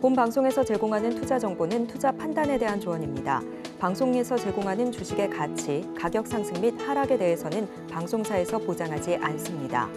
본 방송에서 제공하는 투자 정보는 투자 판단에 대한 조언입니다. 방송에서 제공하는 주식의 가치, 가격 상승 및 하락에 대해서는 방송사에서 보장하지 않습니다.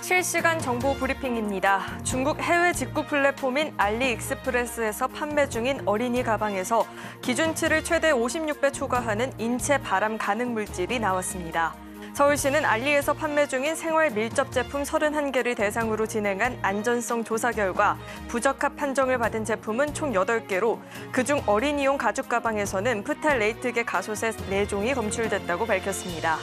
실시간 정보 브리핑입니다. 중국 해외 직구 플랫폼인 알리익스프레스에서 판매 중인 어린이 가방에서 기준치를 최대 56배 초과하는 인체 발암 가능 물질이 나왔습니다. 서울시는 알리에서 판매 중인 생활 밀접 제품 31개를 대상으로 진행한 안전성 조사 결과 부적합 판정을 받은 제품은 총 8개로 그중 어린이용 가죽 가방에서는 프탈 레이트계 가소세 4종이 검출됐다고 밝혔습니다.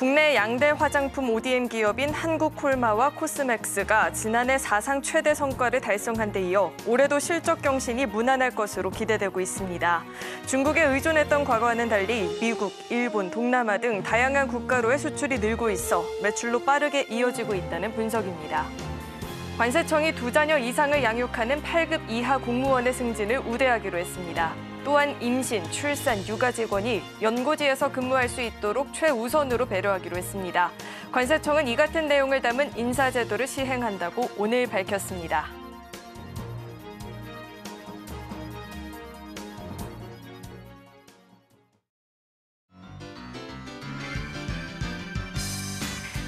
국내 양대 화장품 ODM 기업인 한국콜마와 코스맥스가 지난해 사상 최대 성과를 달성한 데 이어 올해도 실적 경신이 무난할 것으로 기대되고 있습니다. 중국에 의존했던 과거와는 달리 미국, 일본, 동남아 등 다양한 국가로의 수출이 늘고 있어 매출로 빠르게 이어지고 있다는 분석입니다. 관세청이 두 자녀 이상을 양육하는 8급 이하 공무원의 승진을 우대하기로 했습니다. 또한 임신, 출산, 육아 직원이 연고지에서 근무할 수 있도록 최우선으로 배려하기로 했습니다. 관세청은 이 같은 내용을 담은 인사제도를 시행한다고 오늘 밝혔습니다.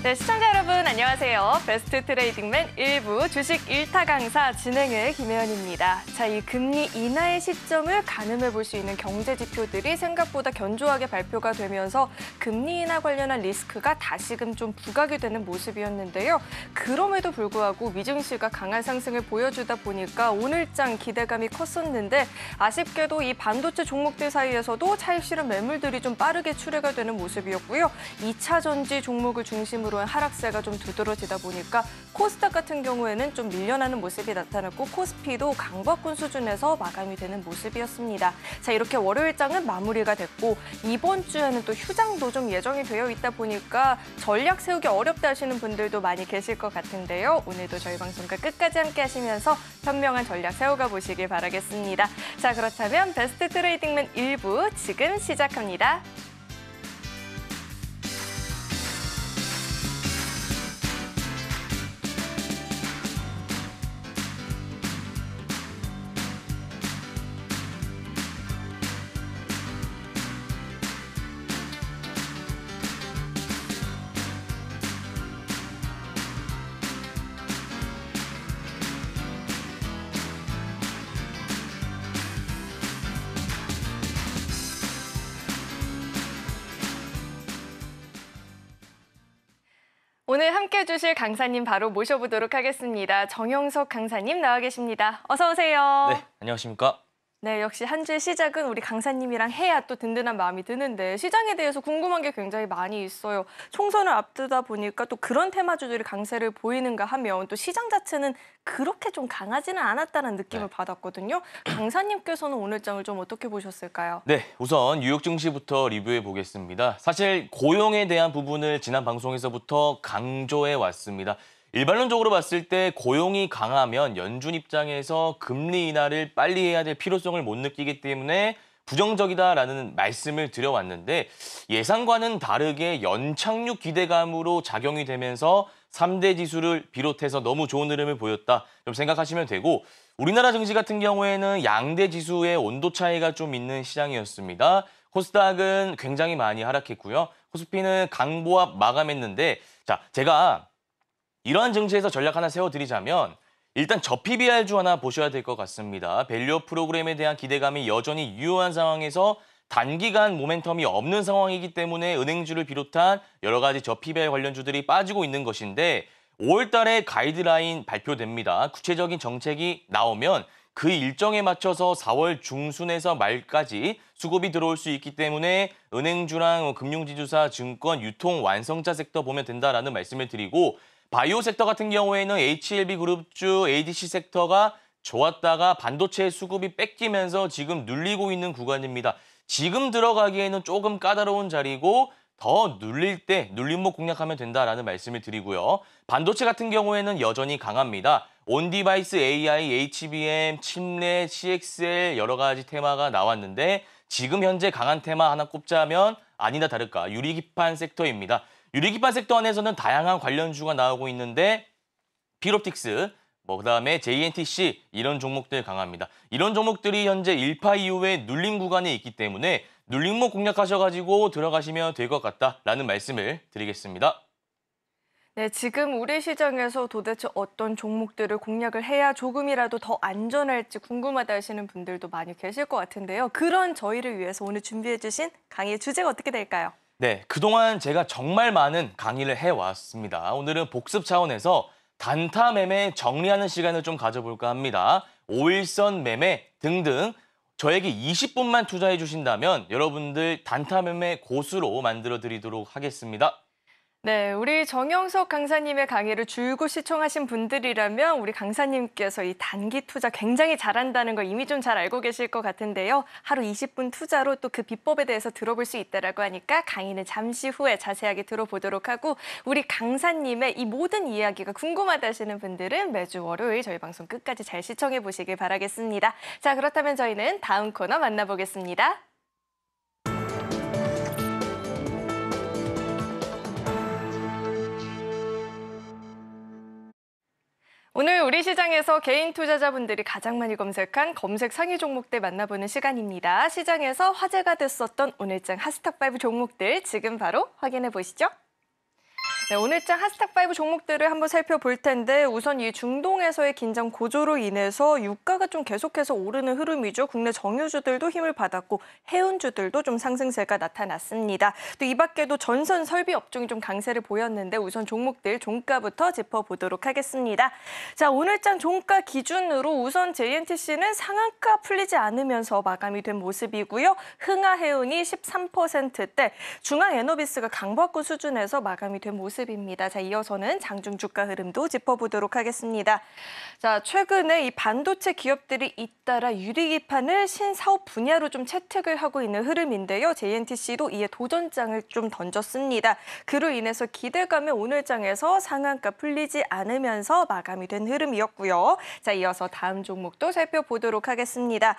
네, 시청자 여러분 안녕하세요. 베스트 트레이딩맨 일부 주식 일타 강사 진행의 김혜연입니다. 자, 이 금리 인하의 시점을 가늠해 볼 수 있는 경제 지표들이 생각보다 견조하게 발표가 되면서 금리 인하 관련한 리스크가 다시금 좀 부각이 되는 모습이었는데요. 그럼에도 불구하고 미증시가 강한 상승을 보여주다 보니까 오늘장 기대감이 컸었는데 아쉽게도 이 반도체 종목들 사이에서도 차익 실은 매물들이 좀 빠르게 출회가 되는 모습이었고요. 2차 전지 종목을 중심으로 전반로 하락세가 좀 두드러지다 보니까 코스닥 같은 경우에는 좀 밀려나는 모습이 나타났고 코스피도 강박군 수준에서 마감이 되는 모습이었습니다. 자 이렇게 월요일장은 마무리가 됐고 이번 주에는 또 휴장도 좀 예정이 되어 있다 보니까 전략 세우기 어렵다 하시는 분들도 많이 계실 것 같은데요. 오늘도 저희 방송과 끝까지 함께 하시면서 현명한 전략 세워가 보시길 바라겠습니다. 자 그렇다면 베스트 트레이딩맨 1부 지금 시작합니다. 오늘 함께해 주실 강사님 바로 모셔보도록 하겠습니다. 정영석 강사님 나와 계십니다. 어서 오세요. 네, 안녕하십니까. 네, 역시 한 주의 시작은 우리 강사님이랑 해야 또 든든한 마음이 드는데 시장에 대해서 궁금한 게 굉장히 많이 있어요. 총선을 앞두다 보니까 또 그런 테마주들이 강세를 보이는가 하면 또 시장 자체는 그렇게 좀 강하지는 않았다는 느낌을 네. 받았거든요. 강사님께서는 오늘장을 좀 어떻게 보셨을까요? 네, 우선 뉴욕 증시부터 리뷰해 보겠습니다. 사실 고용에 대한 부분을 지난 방송에서부터 강조해 왔습니다. 일반론적으로 봤을 때 고용이 강하면 연준 입장에서 금리 인하를 빨리 해야 될 필요성을 못 느끼기 때문에 부정적이다라는 말씀을 드려왔는데 예상과는 다르게 연착륙 기대감으로 작용이 되면서 3대 지수를 비롯해서 너무 좋은 흐름을 보였다 좀 생각하시면 되고 우리나라 증시 같은 경우에는 양대 지수의 온도 차이가 좀 있는 시장이었습니다. 코스닥은 굉장히 많이 하락했고요. 코스피는 강보합 마감했는데 자 제가 이러한 증시에서 전략 하나 세워드리자면 일단 저 PBR주 하나 보셔야 될 것 같습니다. 밸류업 프로그램에 대한 기대감이 여전히 유효한 상황에서 단기간 모멘텀이 없는 상황이기 때문에 은행주를 비롯한 여러 가지 저 PBR 관련주들이 빠지고 있는 것인데 5월 달에 가이드라인 발표됩니다. 구체적인 정책이 나오면 그 일정에 맞춰서 4월 중순에서 말까지 수급이 들어올 수 있기 때문에 은행주랑 금융지주사, 증권, 유통, 완성차 섹터 보면 된다라는 말씀을 드리고 바이오 섹터 같은 경우에는 HLB 그룹주 ADC 섹터가 좋았다가 반도체 수급이 뺏기면서 지금 눌리고 있는 구간입니다. 지금 들어가기에는 조금 까다로운 자리고 더 눌릴 때 눌림목 공략하면 된다라는 말씀을 드리고요. 반도체 같은 경우에는 여전히 강합니다. 온디바이스 AI, HBM, 침넷 CXL 여러 가지 테마가 나왔는데 지금 현재 강한 테마 하나 꼽자면 아니다 다를까 유리기판 섹터입니다. 유리기판 섹터 안에서는 다양한 관련주가 나오고 있는데 피롭틱스, 뭐 그다음에 JNTC 이런 종목들 강합니다. 이런 종목들이 현재 1파 이후에 눌림 구간에 있기 때문에 눌림목 공략하셔가지고 들어가시면 될 것 같다라는 말씀을 드리겠습니다. 네, 지금 우리 시장에서 도대체 어떤 종목들을 공략을 해야 조금이라도 더 안전할지 궁금하다 하시는 분들도 많이 계실 것 같은데요. 그런 저희를 위해서 오늘 준비해 주신 강의 주제가 어떻게 될까요? 네, 그동안 제가 정말 많은 강의를 해왔습니다. 오늘은 복습 차원에서 단타 매매 정리하는 시간을 좀 가져볼까 합니다. 5일선 매매 등등 저에게 20분만 투자해 주신다면 여러분들 단타 매매 고수로 만들어 드리도록 하겠습니다. 네, 우리 정영석 강사님의 강의를 줄곧 시청하신 분들이라면 우리 강사님께서 이 단기 투자 굉장히 잘한다는 걸 이미 좀 잘 알고 계실 것 같은데요. 하루 20분 투자로 또 그 비법에 대해서 들어볼 수 있다라고 하니까 강의는 잠시 후에 자세하게 들어보도록 하고 우리 강사님의 이 모든 이야기가 궁금하다시는 분들은 매주 월요일 저희 방송 끝까지 잘 시청해 보시길 바라겠습니다. 자, 그렇다면 저희는 다음 코너 만나보겠습니다. 오늘 우리 시장에서 개인 투자자분들이 가장 많이 검색한 검색 상위 종목들 만나보는 시간입니다. 시장에서 화제가 됐었던 오늘장 하스탑5 종목들 지금 바로 확인해 보시죠. 네, 오늘장 하스탁5 종목들을 한번 살펴볼 텐데 우선 이 중동에서의 긴장 고조로 인해서 유가가 좀 계속해서 오르는 흐름이죠. 국내 정유주들도 힘을 받았고 해운주들도 좀 상승세가 나타났습니다. 또 이 밖에도 전선 설비 업종이 좀 강세를 보였는데 우선 종목들 종가부터 짚어보도록 하겠습니다. 자, 오늘장 종가 기준으로 우선 JNTC는 상한가 풀리지 않으면서 마감이 된 모습이고요. 흥아해운이 13%대, 중앙에너비스가 강박구 수준에서 마감이 된 모습 모습입니다. 자, 이어서는 장중 주가 흐름도 짚어보도록 하겠습니다. 자, 최근에 이 반도체 기업들이 잇따라 유리기판을 신사업 분야로 좀 채택을 하고 있는 흐름인데요. JNTC도 이에 도전장을 좀 던졌습니다. 그로 인해서 기대감에 오늘 장에서 상한가 풀리지 않으면서 마감이 된 흐름이었고요. 자, 이어서 다음 종목도 살펴보도록 하겠습니다.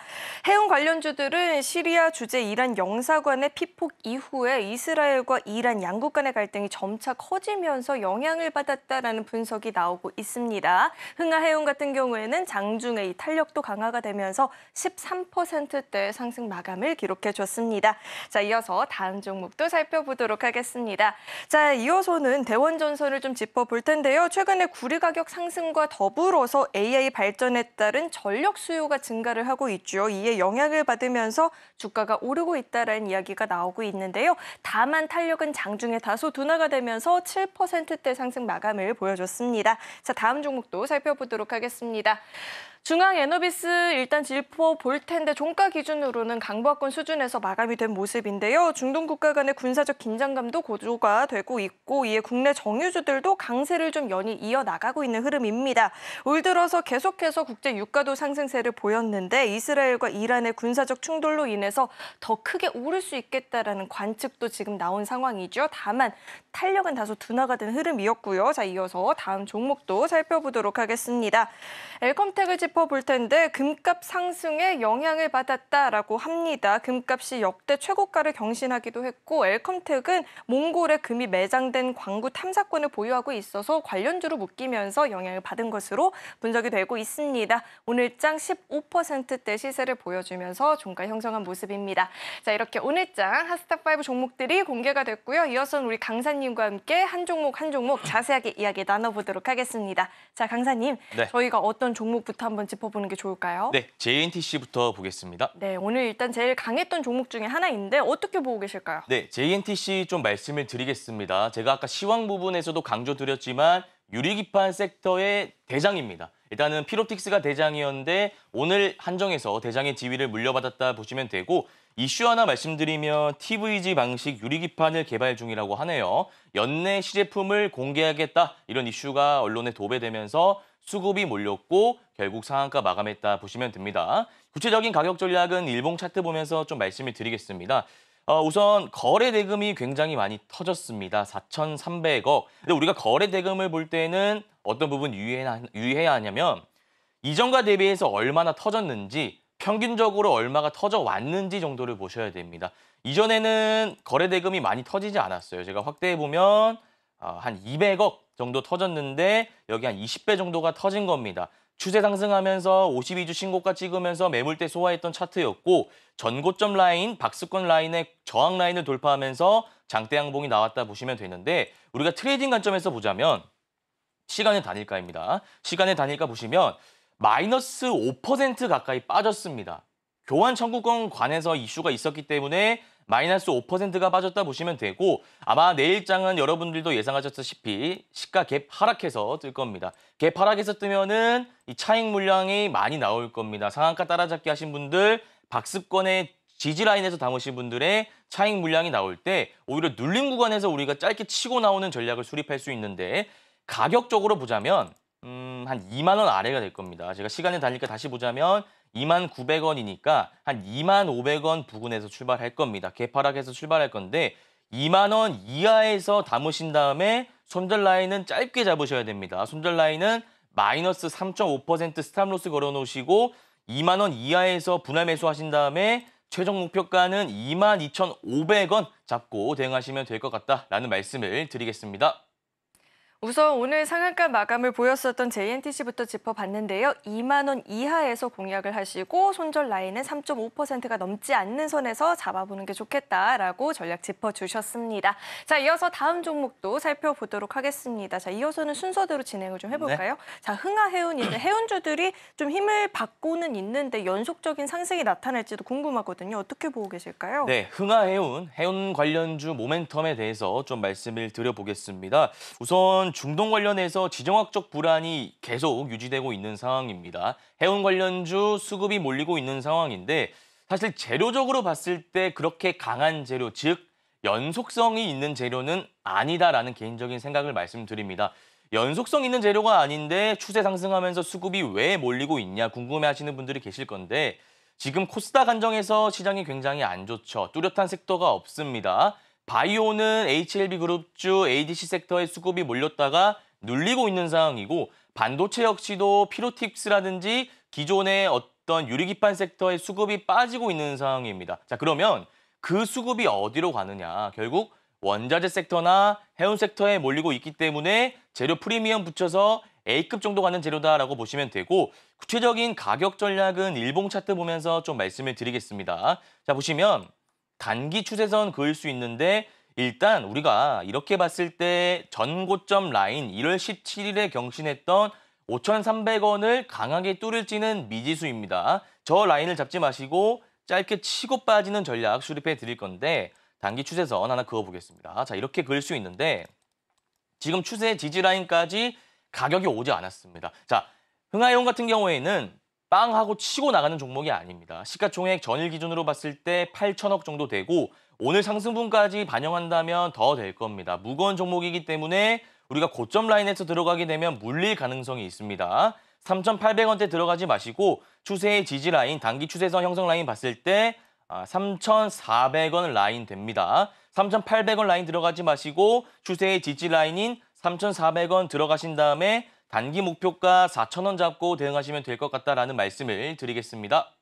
해운 관련주들은 시리아 주재 이란 영사관의 피폭 이후에 이스라엘과 이란 양국 간의 갈등이 점차 커지 커지면서 영향을 받았다라는 분석이 나오고 있습니다. 흥하 해운 같은 경우에는 장중에 이 탄력도 강화가 되면서 13%대 상승 마감을 기록해 줬습니다. 자, 이어서 다음 종목도 살펴보도록 하겠습니다. 자, 이어서는 대원전설을 좀 짚어볼 텐데요. 최근에 구리 가격 상승과 더불어서 AI 발전에 따른 전력 수요가 증가를 하고 있죠. 이에 영향을 받으면서 주가가 오르고 있다라는 이야기가 나오고 있는데요. 다만 탄력은 장중에 다소 둔화가 되면서 7대 상승 마감을 보여줬습니다. 자, 다음 종목도 살펴보도록 하겠습니다. 중앙 에너비스 일단 질포 볼텐데 종가 기준으로는 강보합권 수준에서 마감이 된 모습인데요. 중동 국가 간의 군사적 긴장감도 고조가 되고 있고 이에 국내 정유주들도 강세를 좀 연이 이어나가고 있는 흐름입니다. 올 들어서 계속해서 국제 유가도 상승세를 보였는데 이스라엘과 이란의 군사적 충돌로 인해서 더 크게 오를 수 있겠다라는 관측도 지금 나온 상황이죠. 다만 탄력은 다소 둔화가 된 흐름이었고요. 자 이어서 다음 종목도 살펴보도록 하겠습니다. 엘컴텍을 짚어볼 텐데 금값 상승에 영향을 받았다라고 합니다. 금값이 역대 최고가를 경신하기도 했고 엘컴텍은 몽골에 금이 매장된 광구 탐사권을 보유하고 있어서 관련주로 묶이면서 영향을 받은 것으로 분석이 되고 있습니다. 오늘장 15%대 시세를 보여주면서 종가 형성한 모습입니다. 자 이렇게 오늘장 핫스타5 종목들이 공개가 됐고요. 이어서는 우리 강사님과 함께 한 종목 한 종목 자세하게 이야기 나눠보도록 하겠습니다. 자 강사님 네. 저희가 어떤 종목부터 한번 한번 짚어보는 게 좋을까요? 네, JNTC부터 보겠습니다. 네, 오늘 일단 제일 강했던 종목 중에 하나인데 어떻게 보고 계실까요? 네, JNTC 좀 말씀을 드리겠습니다. 제가 아까 시황 부분에서도 강조드렸지만 유리기판 섹터의 대장입니다. 일단은 피로틱스가 대장이었는데 오늘 한정에서 대장의 지위를 물려받았다 보시면 되고 이슈 하나 말씀드리면 TVG 방식 유리기판을 개발 중이라고 하네요. 연내 시제품을 공개하겠다 이런 이슈가 언론에 도배되면서 수급이 몰렸고 결국 상한가 마감했다 보시면 됩니다. 구체적인 가격 전략은 일봉 차트 보면서 좀 말씀을 드리겠습니다. 어, 우선 거래 대금이 굉장히 많이 터졌습니다. 4,300억. 근데 우리가 거래 대금을 볼 때는 어떤 부분 유의해야, 유의해야 하냐면 이전과 대비해서 얼마나 터졌는지 평균적으로 얼마가 터져 왔는지 정도를 보셔야 됩니다. 이전에는 거래 대금이 많이 터지지 않았어요. 제가 확대해 보면 어, 한 200억 정도 터졌는데 여기 한 20배 정도가 터진 겁니다. 추세 상승하면서 52주 신고가 찍으면서 매물대 소화했던 차트였고 전고점 라인, 박스권 라인의 저항 라인을 돌파하면서 장대 양봉이 나왔다 보시면 되는데 우리가 트레이딩 관점에서 보자면 시간의 단일가입니다. 시간의 단일가 보시면 마이너스 5% 가까이 빠졌습니다. 교환 청구권 관해서 이슈가 있었기 때문에 마이너스 5%가 빠졌다 보시면 되고 아마 내일장은 여러분들도 예상하셨다시피 시가 갭 하락해서 뜰 겁니다. 갭 하락해서 뜨면은 이 차익 물량이 많이 나올 겁니다. 상한가 따라잡기 하신 분들 박스권에 지지라인에서 담으신 분들의 차익 물량이 나올 때 오히려 눌린 구간에서 우리가 짧게 치고 나오는 전략을 수립할 수 있는데 가격적으로 보자면 음, 한 2만 원 아래가 될 겁니다. 제가 시간을 달리까 다시 보자면 2만 900원이니까 한 2만 500원 부근에서 출발할 겁니다. 개파락에서 출발할 건데 2만 원 이하에서 담으신 다음에 손절 라인은 짧게 잡으셔야 됩니다. 손절 라인은 마이너스 3.5% 스탑로스 걸어놓으시고 2만 원 이하에서 분할 매수하신 다음에 최종 목표가는 22,500원 잡고 대응하시면 될 것 같다라는 말씀을 드리겠습니다. 우선 오늘 상한가 마감을 보였었던 JNTC부터 짚어봤는데요. 2만 원 이하에서 공략을 하시고 손절 라인은 3.5%가 넘지 않는 선에서 잡아보는 게 좋겠다라고 전략 짚어주셨습니다. 자, 이어서 다음 종목도 살펴보도록 하겠습니다. 자, 이어서는 순서대로 진행을 좀 해볼까요? 네. 자, 흥하 해운인데 해운주들이 좀 힘을 받고는 있는데 연속적인 상승이 나타날지도 궁금하거든요. 어떻게 보고 계실까요? 네, 흥하 해운, 해운 관련주 모멘텀에 대해서 좀 말씀을 드려보겠습니다. 우선 중동 관련해서 지정학적 불안이 계속 유지되고 있는 상황입니다. 해운 관련주 수급이 몰리고 있는 상황인데 사실 재료적으로 봤을 때 그렇게 강한 재료, 즉 연속성이 있는 재료는 아니다라는 개인적인 생각을 말씀드립니다. 연속성 있는 재료가 아닌데 추세 상승하면서 수급이 왜 몰리고 있냐 궁금해하시는 분들이 계실 건데 지금 코스닥 안정에서 시장이 굉장히 안 좋죠. 뚜렷한 섹터가 없습니다. 바이오는 HLB 그룹주 ADC 섹터의 수급이 몰렸다가 눌리고 있는 상황이고 반도체 역시도 피로틱스라든지 기존의 어떤 유리기판 섹터의 수급이 빠지고 있는 상황입니다. 자 그러면 그 수급이 어디로 가느냐 결국 원자재 섹터나 해운 섹터에 몰리고 있기 때문에 재료 프리미엄 붙여서 A급 정도 가는 재료다라고 보시면 되고 구체적인 가격 전략은 일봉 차트 보면서 좀 말씀을 드리겠습니다. 자 보시면 단기 추세선 그을 수 있는데 일단 우리가 이렇게 봤을 때 전고점 라인 1월 17일에 경신했던 5,300원을 강하게 뚫을지는 미지수입니다. 저 라인을 잡지 마시고 짧게 치고 빠지는 전략 수립해 드릴 건데 단기 추세선 하나 그어보겠습니다. 자 이렇게 그을수 있는데 지금 추세 지지 라인까지 가격이 오지 않았습니다. 자 흥하용 같은 경우에는 빵 하고 치고 나가는 종목이 아닙니다. 시가총액 전일 기준으로 봤을 때 8천억 정도 되고 오늘 상승분까지 반영한다면 더 될 겁니다. 무거운 종목이기 때문에 우리가 고점 라인에서 들어가게 되면 물릴 가능성이 있습니다. 3,800원대 들어가지 마시고 추세의 지지 라인, 단기 추세선 형성 라인 봤을 때 3,400원 아, 라인 됩니다. 3,800원 라인 들어가지 마시고 추세의 지지 라인인 3,400원 들어가신 다음에 단기 목표가 4천원 잡고 대응하시면 될 것 같다라는 말씀을 드리겠습니다.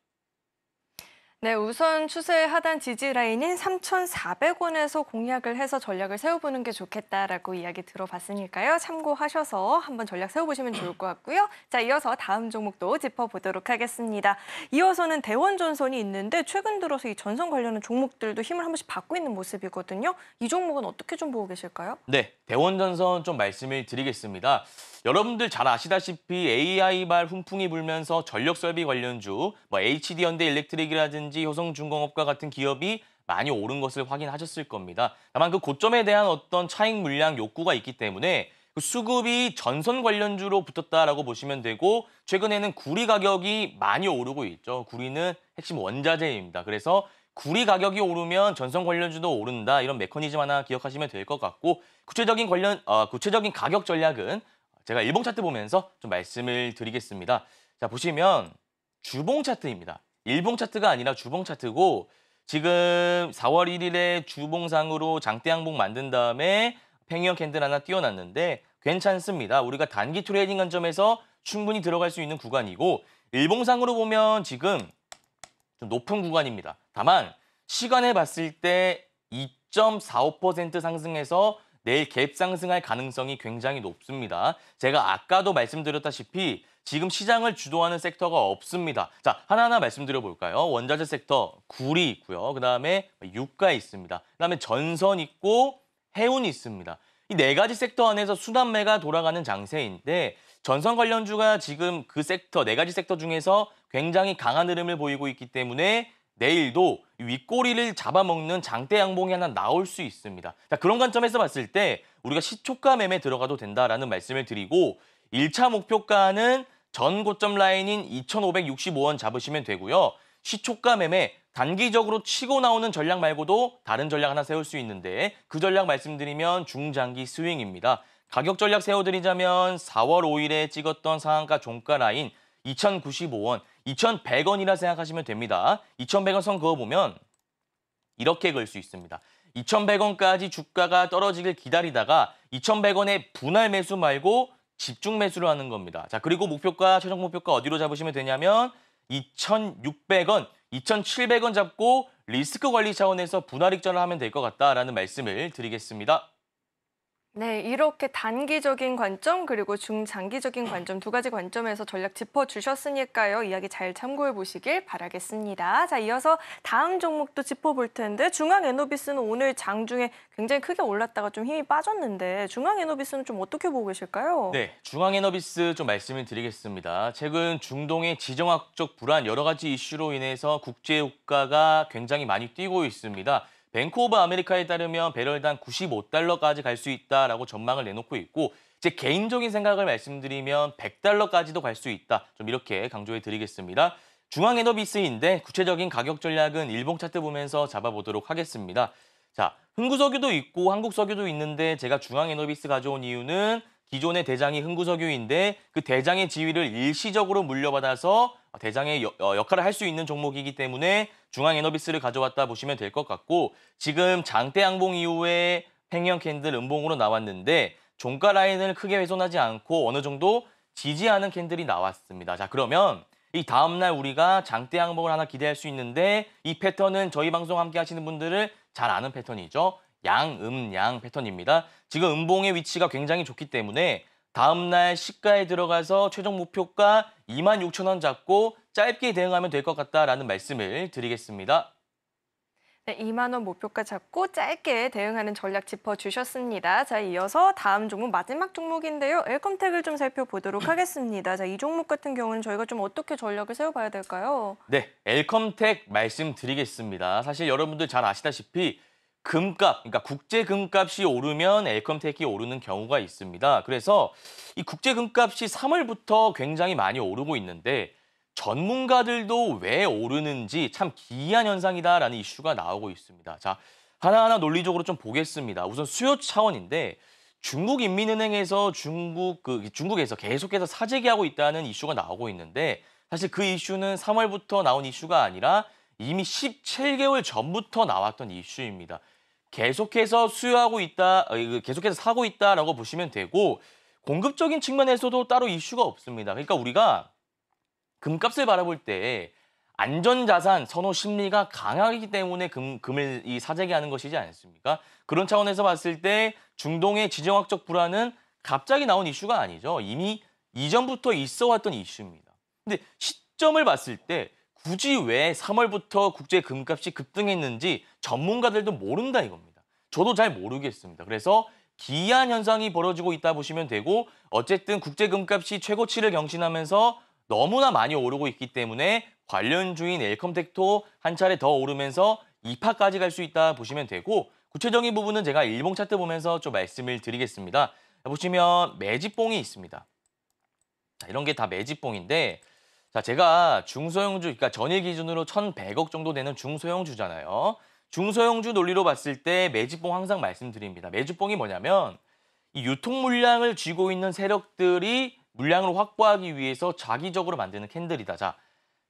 네, 우선 추세 하단 지지 라인인 3,400원에서 공략을 해서 전략을 세워보는 게 좋겠다라고 이야기 들어봤으니까요. 참고하셔서 한번 전략 세워보시면 좋을 것 같고요. 자, 이어서 다음 종목도 짚어보도록 하겠습니다. 이어서는 대원전선이 있는데 최근 들어서 이 전선 관련한 종목들도 힘을 한 번씩 받고 있는 모습이거든요. 이 종목은 어떻게 좀 보고 계실까요? 네, 대원전선 좀 말씀을 드리겠습니다. 여러분들 잘 아시다시피 AI 발 훈풍이 불면서 전력 설비 관련주, 뭐 HD 현대 일렉트릭이라든지 LG 효성중공업과 같은 기업이 많이 오른 것을 확인하셨을 겁니다. 다만 그 고점에 대한 어떤 차익 물량 욕구가 있기 때문에 그 수급이 전선 관련주로 붙었다라고 보시면 되고 최근에는 구리 가격이 많이 오르고 있죠. 구리는 핵심 원자재입니다. 그래서 구리 가격이 오르면 전선 관련주도 오른다 이런 메커니즘 하나 기억하시면 될 것 같고 구체적인 관련 어, 구체적인 가격 전략은 제가 일봉 차트 보면서 좀 말씀을 드리겠습니다. 자 보시면 주봉 차트입니다. 일봉 차트가 아니라 주봉 차트고 지금 4월 1일에 주봉상으로 장대양봉 만든 다음에 팽이형 캔들 하나 띄워놨는데 괜찮습니다. 우리가 단기 트레이딩 관점에서 충분히 들어갈 수 있는 구간이고 일봉상으로 보면 지금 좀 높은 구간입니다. 다만 시간에 봤을 때 2.45% 상승해서 내일 갭 상승할 가능성이 굉장히 높습니다. 제가 아까도 말씀드렸다시피 지금 시장을 주도하는 섹터가 없습니다. 자, 하나하나 말씀드려 볼까요? 원자재 섹터 굴이 있고요. 그다음에 유가 있습니다. 그다음에 전선 있고 해운이 있습니다. 이 네 가지 섹터 안에서 순환매가 돌아가는 장세인데 전선 관련주가 지금 그 섹터 네 가지 섹터 중에서 굉장히 강한 흐름을 보이고 있기 때문에 내일도 윗꼬리를 잡아먹는 장대 양봉이 하나 나올 수 있습니다. 자, 그런 관점에서 봤을 때 우리가 시초가 매매 들어가도 된다라는 말씀을 드리고 1차 목표가는 전 고점 라인인 2,565원 잡으시면 되고요. 시초가 매매 단기적으로 치고 나오는 전략 말고도 다른 전략 하나 세울 수 있는데 그 전략 말씀드리면 중장기 스윙입니다. 가격 전략 세워드리자면 4월 5일에 찍었던 상한가 종가 라인 2,095원, 2,100원이라 생각하시면 됩니다. 2,100원 선 그어보면 이렇게 그을 수 있습니다. 2,100원까지 주가가 떨어지길 기다리다가 2,100원에 분할 매수 말고 집중 매수를 하는 겁니다. 자, 그리고 목표가 최종 목표가 어디로 잡으시면 되냐면 2,600원, 2,700원 잡고 리스크 관리 차원에서 분할익전을 하면 될 것 같다라는 말씀을 드리겠습니다. 네, 이렇게 단기적인 관점 그리고 중장기적인 관점 두 가지 관점에서 전략 짚어주셨으니까요. 이야기 잘 참고해 보시길 바라겠습니다. 자, 이어서 다음 종목도 짚어볼 텐데 중앙 에노비스는 오늘 장중에 굉장히 크게 올랐다가 좀 힘이 빠졌는데 중앙 에노비스는 좀 어떻게 보고 계실까요? 네, 중앙 에노비스 좀 말씀을 드리겠습니다. 최근 중동의 지정학적 불안 여러 가지 이슈로 인해서 국제 유가가 굉장히 많이 뛰고 있습니다. 뱅크 오브 아메리카에 따르면 배럴당 95달러까지 갈 수 있다라고 전망을 내놓고 있고 제 개인적인 생각을 말씀드리면 100달러까지도 갈 수 있다. 좀 이렇게 강조해 드리겠습니다. 중앙에너비스인데 구체적인 가격 전략은 일봉 차트 보면서 잡아보도록 하겠습니다. 자, 흥구석유도 있고 한국석유도 있는데 제가 중앙에너비스 가져온 이유는 기존의 대장이 흥구석유인데 그 대장의 지위를 일시적으로 물려받아서 대장의 어, 역할을 할 수 있는 종목이기 때문에 중앙에너비스를 가져왔다 보시면 될 것 같고 지금 장대 항봉 이후에 팽형 캔들 음봉으로 나왔는데 종가 라인을 크게 훼손하지 않고 어느 정도 지지하는 캔들이 나왔습니다. 자 그러면 이 다음날 우리가 장대 항봉을 하나 기대할 수 있는데 이 패턴은 저희 방송 함께 하시는 분들을 잘 아는 패턴이죠. 양음양 음, 패턴입니다. 지금 음봉의 위치가 굉장히 좋기 때문에 다음날 시가에 들어가서 최종 목표가 26,000원 잡고 짧게 대응하면 될 것 같다라는 말씀을 드리겠습니다. 네, 2만 원 목표가 잡고 짧게 대응하는 전략 짚어주셨습니다. 자, 이어서 다음 종목 마지막 종목인데요. 엘컴텍을 좀 살펴보도록 하겠습니다. 자, 이 종목 같은 경우는 저희가 좀 어떻게 전략을 세워봐야 될까요? 네, 엘컴텍 말씀드리겠습니다. 사실 여러분들 잘 아시다시피 금값, 그러니까 국제 금값이 오르면 에 엘컴텍이 오르는 경우가 있습니다. 그래서 이 국제 금값이 3월부터 굉장히 많이 오르고 있는데 전문가들도 왜 오르는지 참 기이한 현상이다라는 이슈가 나오고 있습니다. 자, 하나하나 논리적으로 좀 보겠습니다. 우선 수요 차원인데 중국인민은행에서 중국 그 중국에서 계속해서 사재기하고 있다는 이슈가 나오고 있는데 사실 그 이슈는 3월부터 나온 이슈가 아니라 이미 17개월 전부터 나왔던 이슈입니다. 계속해서 수요하고 있다, 어, 계속해서 사고 있다라고 보시면 되고 공급적인 측면에서도 따로 이슈가 없습니다. 그러니까 우리가 금값을 바라볼 때 안전자산 선호 심리가 강하기 때문에 금, 금을 이 사재기 하는 것이지 않습니까? 그런 차원에서 봤을 때 중동의 지정학적 불안은 갑자기 나온 이슈가 아니죠. 이미 이전부터 있어 왔던 이슈입니다. 근데 시점을 봤을 때 굳이 왜 3월부터 국제 금값이 급등했는지 전문가들도 모른다 이겁니다. 저도 잘 모르겠습니다. 그래서 기이한 현상이 벌어지고 있다 보시면 되고 어쨌든 국제 금값이 최고치를 경신하면서 너무나 많이 오르고 있기 때문에 관련 주인 엘컴텍토한 차례 더 오르면서 2파까지 갈 수 있다 보시면 되고 구체적인 부분은 제가 일봉 차트 보면서 좀 말씀을 드리겠습니다. 보시면 매집봉이 있습니다. 자, 이런 게 다 매집봉인데 자, 제가 중소형주, 그러니까 전일 기준으로 1,100억 정도 되는 중소형주잖아요. 중소형주 논리로 봤을 때 매집봉 항상 말씀드립니다. 매집봉이 뭐냐면 이 유통 물량을 쥐고 있는 세력들이 물량을 확보하기 위해서 자기적으로 만드는 캔들이다. 자,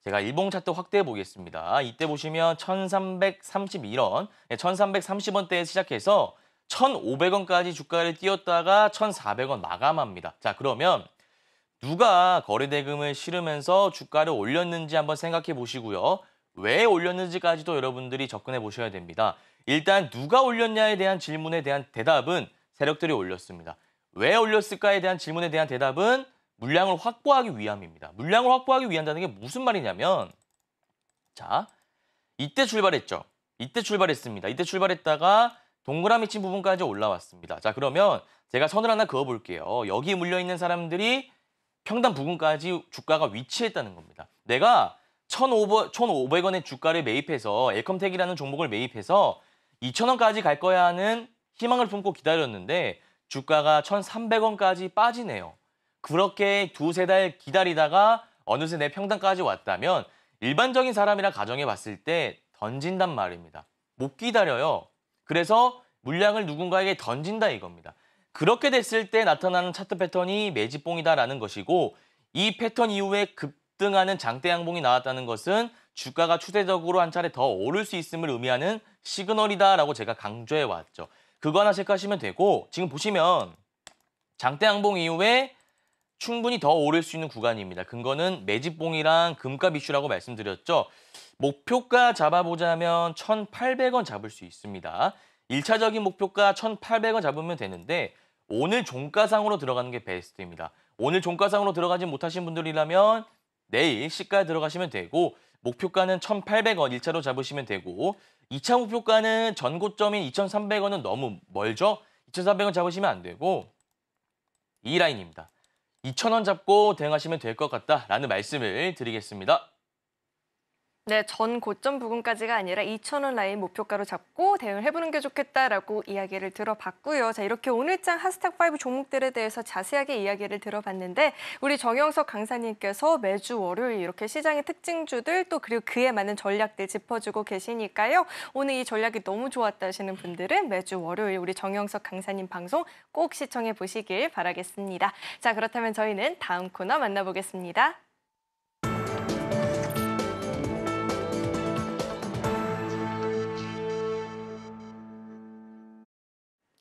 제가 일봉 차트 확대해 보겠습니다. 이때 보시면 1331원, 1330원대에 시작해서 1500원까지 주가를 띄웠다가 1400원 마감합니다. 자, 그러면 누가 거래 대금을 실으면서 주가를 올렸는지 한번 생각해 보시고요. 왜 올렸는지까지도 여러분들이 접근해 보셔야 됩니다. 일단 누가 올렸냐에 대한 질문에 대한 대답은 세력들이 올렸습니다. 왜 올렸을까에 대한 질문에 대한 대답은 물량을 확보하기 위함입니다. 물량을 확보하기 위한다는 게 무슨 말이냐면 자, 이때 출발했죠. 이때 출발했습니다. 이때 출발했다가 동그라미 친 부분까지 올라왔습니다. 자, 그러면 제가 선을 하나 그어 볼게요. 여기 물려 있는 사람들이 평단 부분까지 주가가 위치했다는 겁니다. 내가 1,500원의 주가를 매입해서 엘컴텍이라는 종목을 매입해서 2,000원까지 갈 거야 하는 희망을 품고 기다렸는데 주가가 1,300원까지 빠지네요. 그렇게 두세 달 기다리다가 어느새 내평단까지 왔다면 일반적인 사람이라 가정해 봤을 때 던진단 말입니다. 못 기다려요. 그래서 물량을 누군가에게 던진다 이겁니다. 그렇게 됐을 때 나타나는 차트 패턴이 매집봉이다라는 것이고 이 패턴 이후에 급등하는 장대 양봉이 나왔다는 것은 주가가 추세적으로 한 차례 더 오를 수 있음을 의미하는 시그널이다라고 제가 강조해 왔죠. 그거 하나 체크하시면 되고 지금 보시면 장대 양봉 이후에 충분히 더 오를 수 있는 구간입니다. 근거는 매집봉이랑 금값 이슈라고 말씀드렸죠. 목표가 잡아보자면 1,800원 잡을 수 있습니다. 1차적인 목표가 1,800원 잡으면 되는데 오늘 종가상으로 들어가는 게 베스트입니다. 오늘 종가상으로 들어가지 못하신 분들이라면 내일 시가에 들어가시면 되고 목표가는 1,800원 1차로 잡으시면 되고 2차 목표가는 전고점인 2,300원은 너무 멀죠? 2,300원 잡으시면 안 되고 이 라인입니다. 2,000원 잡고 대응하시면 될 것 같다라는 말씀을 드리겠습니다. 네, 전 고점 부근까지가 아니라 2,000원 라인 목표가로 잡고 대응을 해보는 게 좋겠다라고 이야기를 들어봤고요. 자, 이렇게 오늘장 하스탁5 종목들에 대해서 자세하게 이야기를 들어봤는데 우리 정영석 강사님께서 매주 월요일 이렇게 시장의 특징주들 또 그리고 그에 맞는 전략들 짚어주고 계시니까요. 오늘 이 전략이 너무 좋았다 하시는 분들은 매주 월요일 우리 정영석 강사님 방송 꼭 시청해 보시길 바라겠습니다. 자, 그렇다면 저희는 다음 코너 만나보겠습니다.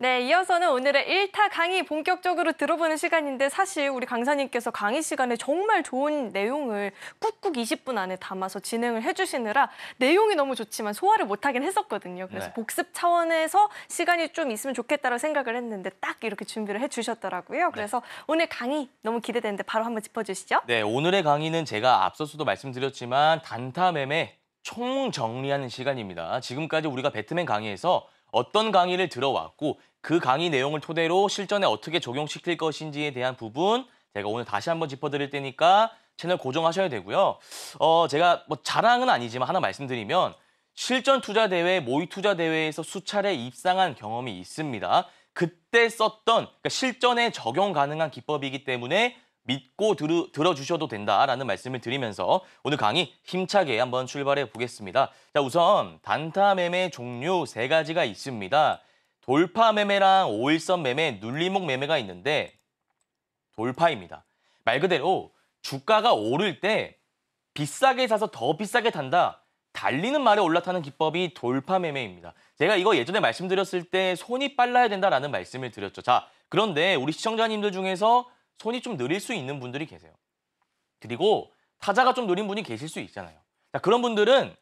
네, 이어서는 오늘의 1타 강의 본격적으로 들어보는 시간인데 사실 우리 강사님께서 강의 시간에 정말 좋은 내용을 꾹꾹 20분 안에 담아서 진행을 해주시느라 내용이 너무 좋지만 소화를 못하긴 했었거든요. 그래서 네. 복습 차원에서 시간이 좀 있으면 좋겠다라고 생각을 했는데 딱 이렇게 준비를 해주셨더라고요. 네. 그래서 네. 오늘 강의 너무 기대되는데 바로 한번 짚어주시죠. 네, 오늘의 강의는 제가 앞서서도 말씀드렸지만 단타 매매 총 정리하는 시간입니다. 지금까지 우리가 배트맨 강의에서 어떤 강의를 들어왔고 그 강의 내용을 토대로 실전에 어떻게 적용시킬 것인지에 대한 부분 제가 오늘 다시 한번 짚어드릴 테니까 채널 고정하셔야 되고요. 어, 제가 뭐 자랑은 아니지만 하나 말씀드리면 실전 투자 대회, 모의 투자 대회에서 수차례 입상한 경험이 있습니다. 그때 썼던 그러니까 실전에 적용 가능한 기법이기 때문에 믿고 들 들어주셔도 된다라는 말씀을 드리면서 오늘 강의 힘차게 한번 출발해 보겠습니다. 자, 우선 단타 매매 종류 세 가지가 있습니다. 돌파 매매랑 오일선 매매, 눌림목 매매가 있는데 돌파입니다. 말 그대로 주가가 오를 때 비싸게 사서 더 비싸게 탄다. 달리는 말에 올라타는 기법이 돌파 매매입니다. 제가 이거 예전에 말씀드렸을 때 손이 빨라야 된다라는 말씀을 드렸죠. 자, 그런데 우리 시청자님들 중에서 손이 좀 느릴 수 있는 분들이 계세요. 그리고 타자가 좀 느린 분이 계실 수 있잖아요. 자, 그런 분들은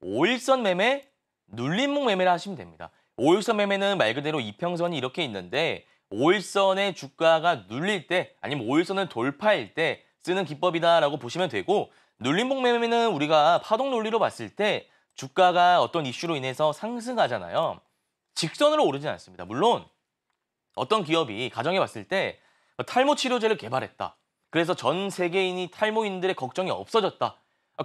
오일선 매매, 눌림목 매매를 하시면 됩니다. 5일선 매매는 말 그대로 이평선이 이렇게 있는데 5일선의 주가가 눌릴 때 아니면 5일선을 돌파할 때 쓰는 기법이다라고 보시면 되고 눌림목 매매는 우리가 파동 논리로 봤을 때 주가가 어떤 이슈로 인해서 상승하잖아요. 직선으로 오르진 않습니다. 물론 어떤 기업이 가정해 봤을 때 탈모 치료제를 개발했다. 그래서 전 세계인이 탈모인들의 걱정이 없어졌다.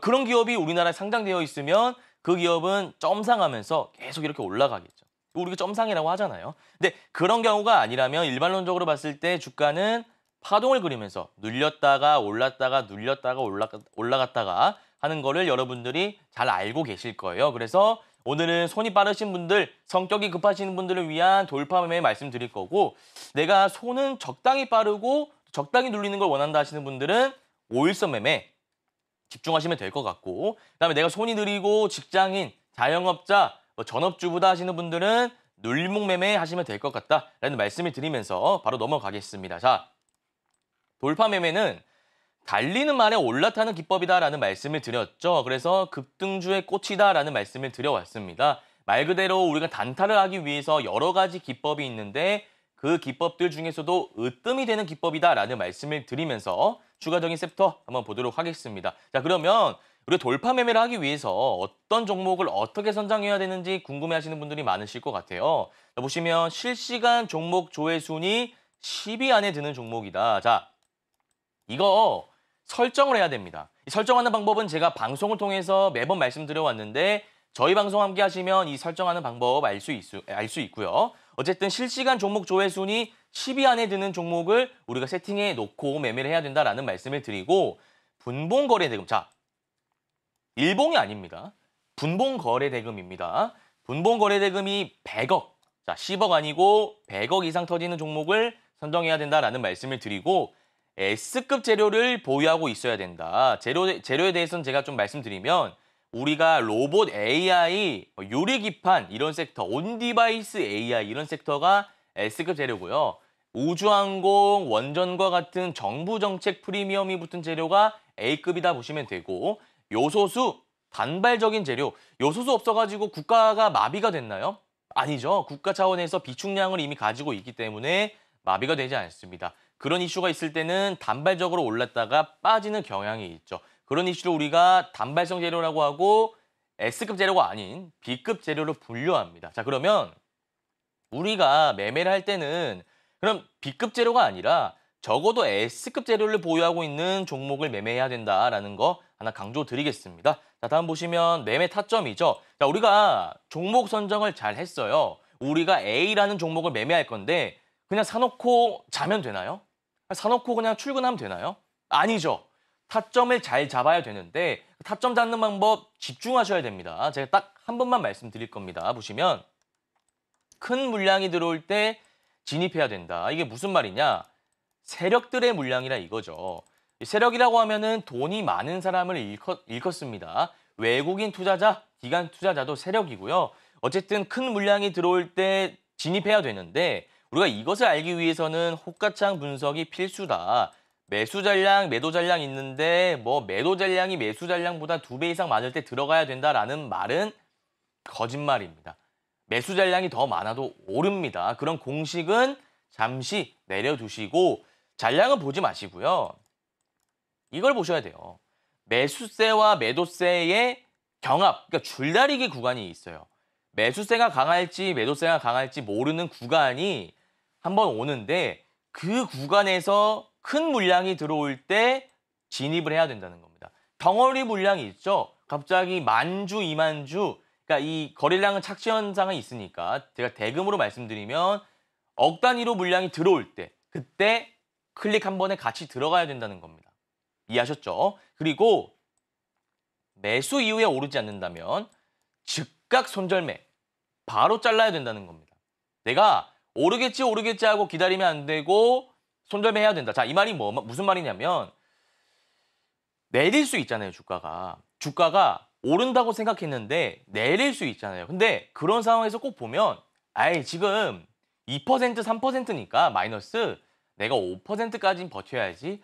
그런 기업이 우리나라에 상장되어 있으면 그 기업은 점상하면서 계속 이렇게 올라가겠죠. 우리가 점상이라고 하잖아요. 근데 그런 경우가 아니라면 일반론적으로 봤을 때 주가는 파동을 그리면서 눌렸다가 올랐다가 눌렸다가 올라, 올라갔다가 하는 거를 여러분들이 잘 알고 계실 거예요. 그래서 오늘은 손이 빠르신 분들, 성격이 급하신 분들을 위한 돌파 매매 말씀드릴 거고 내가 손은 적당히 빠르고 적당히 눌리는 걸 원한다 하시는 분들은 오일선 매매 집중하시면 될 것 같고 그다음에 내가 손이 느리고 직장인, 자영업자 뭐 전업주부다 하시는 분들은 눌목매매 하시면 될 것 같다라는 말씀을 드리면서 바로 넘어가겠습니다. 자, 돌파매매는 달리는 말에 올라타는 기법이다라는 말씀을 드렸죠. 그래서 급등주의 꽃이다라는 말씀을 드려왔습니다. 말 그대로 우리가 단타를 하기 위해서 여러 가지 기법이 있는데 그 기법들 중에서도 으뜸이 되는 기법이다라는 말씀을 드리면서 추가적인 셉터 한번 보도록 하겠습니다. 자, 그러면 그리고 돌파 매매를 하기 위해서 어떤 종목을 어떻게 선정해야 되는지 궁금해하시는 분들이 많으실 것 같아요. 자, 보시면 실시간 종목 조회순위 10위 안에 드는 종목이다. 자, 이거 설정을 해야 됩니다. 설정하는 방법은 제가 방송을 통해서 매번 말씀드려왔는데 저희 방송 함께 하시면 이 설정하는 방법 알수 알수 있고요. 어쨌든 실시간 종목 조회순위 10위 안에 드는 종목을 우리가 세팅해 놓고 매매를 해야 된다라는 말씀을 드리고 분봉거래대금 자 일봉이 아닙니다. 분봉 거래 대금입니다. 분봉 거래 대금이 100억, 자 10억 아니고 100억 이상 터지는 종목을 선정해야 된다라는 말씀을 드리고 S급 재료를 보유하고 있어야 된다. 재료, 재료에 대해서는 제가 좀 말씀드리면 우리가 로봇 AI, 뭐 요리 기판 이런 섹터, 온 디바이스 AI 이런 섹터가 S급 재료고요. 우주항공, 원전과 같은 정부 정책 프리미엄이 붙은 재료가 A급이다 보시면 되고 요소수, 단발적인 재료. 요소수 없어가지고 국가가 마비가 됐나요? 아니죠. 국가 차원에서 비축량을 이미 가지고 있기 때문에 마비가 되지 않습니다. 그런 이슈가 있을 때는 단발적으로 올랐다가 빠지는 경향이 있죠. 그런 이슈를 우리가 단발성 재료라고 하고 S급 재료가 아닌 B급 재료로 분류합니다. 자 그러면 우리가 매매를 할 때는 그럼 B급 재료가 아니라 적어도 S급 재료를 보유하고 있는 종목을 매매해야 된다라는 거 하나 강조드리겠습니다. 자, 다음 보시면 매매 타점이죠. 자, 우리가 종목 선정을 잘 했어요. 우리가 A라는 종목을 매매할 건데 그냥 사놓고 자면 되나요? 사놓고 그냥 출근하면 되나요? 아니죠. 타점을 잘 잡아야 되는데 타점 잡는 방법 집중하셔야 됩니다. 제가 딱 한 번만 말씀드릴 겁니다. 보시면 큰 물량이 들어올 때 진입해야 된다. 이게 무슨 말이냐? 세력들의 물량이라 이거죠. 세력이라고 하면은 돈이 많은 사람을 일컫, 일컫습니다. 외국인 투자자, 기관 투자자도 세력이고요. 어쨌든 큰 물량이 들어올 때 진입해야 되는데 우리가 이것을 알기 위해서는 호가창 분석이 필수다. 매수 잔량, 매도 잔량 있는데 뭐 매도 잔량이 매수 잔량보다 두 배 이상 많을 때 들어가야 된다라는 말은 거짓말입니다. 매수 잔량이 더 많아도 오릅니다. 그런 공식은 잠시 내려두시고 잔량은 보지 마시고요. 이걸 보셔야 돼요. 매수세와 매도세의 경합, 그러니까 줄다리기 구간이 있어요. 매수세가 강할지 매도세가 강할지 모르는 구간이 한 번 오는데 그 구간에서 큰 물량이 들어올 때 진입을 해야 된다는 겁니다. 덩어리 물량이 있죠. 갑자기 만주, 이만주, 그러니까 이 거래량은 착시 현상이 있으니까 제가 대금으로 말씀드리면 억 단위로 물량이 들어올 때 그때 클릭 한 번에 같이 들어가야 된다는 겁니다. 이해하셨죠? 그리고 매수 이후에 오르지 않는다면 즉각 손절매 바로 잘라야 된다는 겁니다. 내가 오르겠지 오르겠지 하고 기다리면 안 되고 손절매 해야 된다. 자, 이 말이 뭐 무슨 말이냐면 내릴 수 있잖아요, 주가가. 주가가 오른다고 생각했는데 내릴 수 있잖아요. 근데 그런 상황에서 꼭 보면 아이 지금 2% 3%니까 마이너스 내가 5%까지는 버텨야지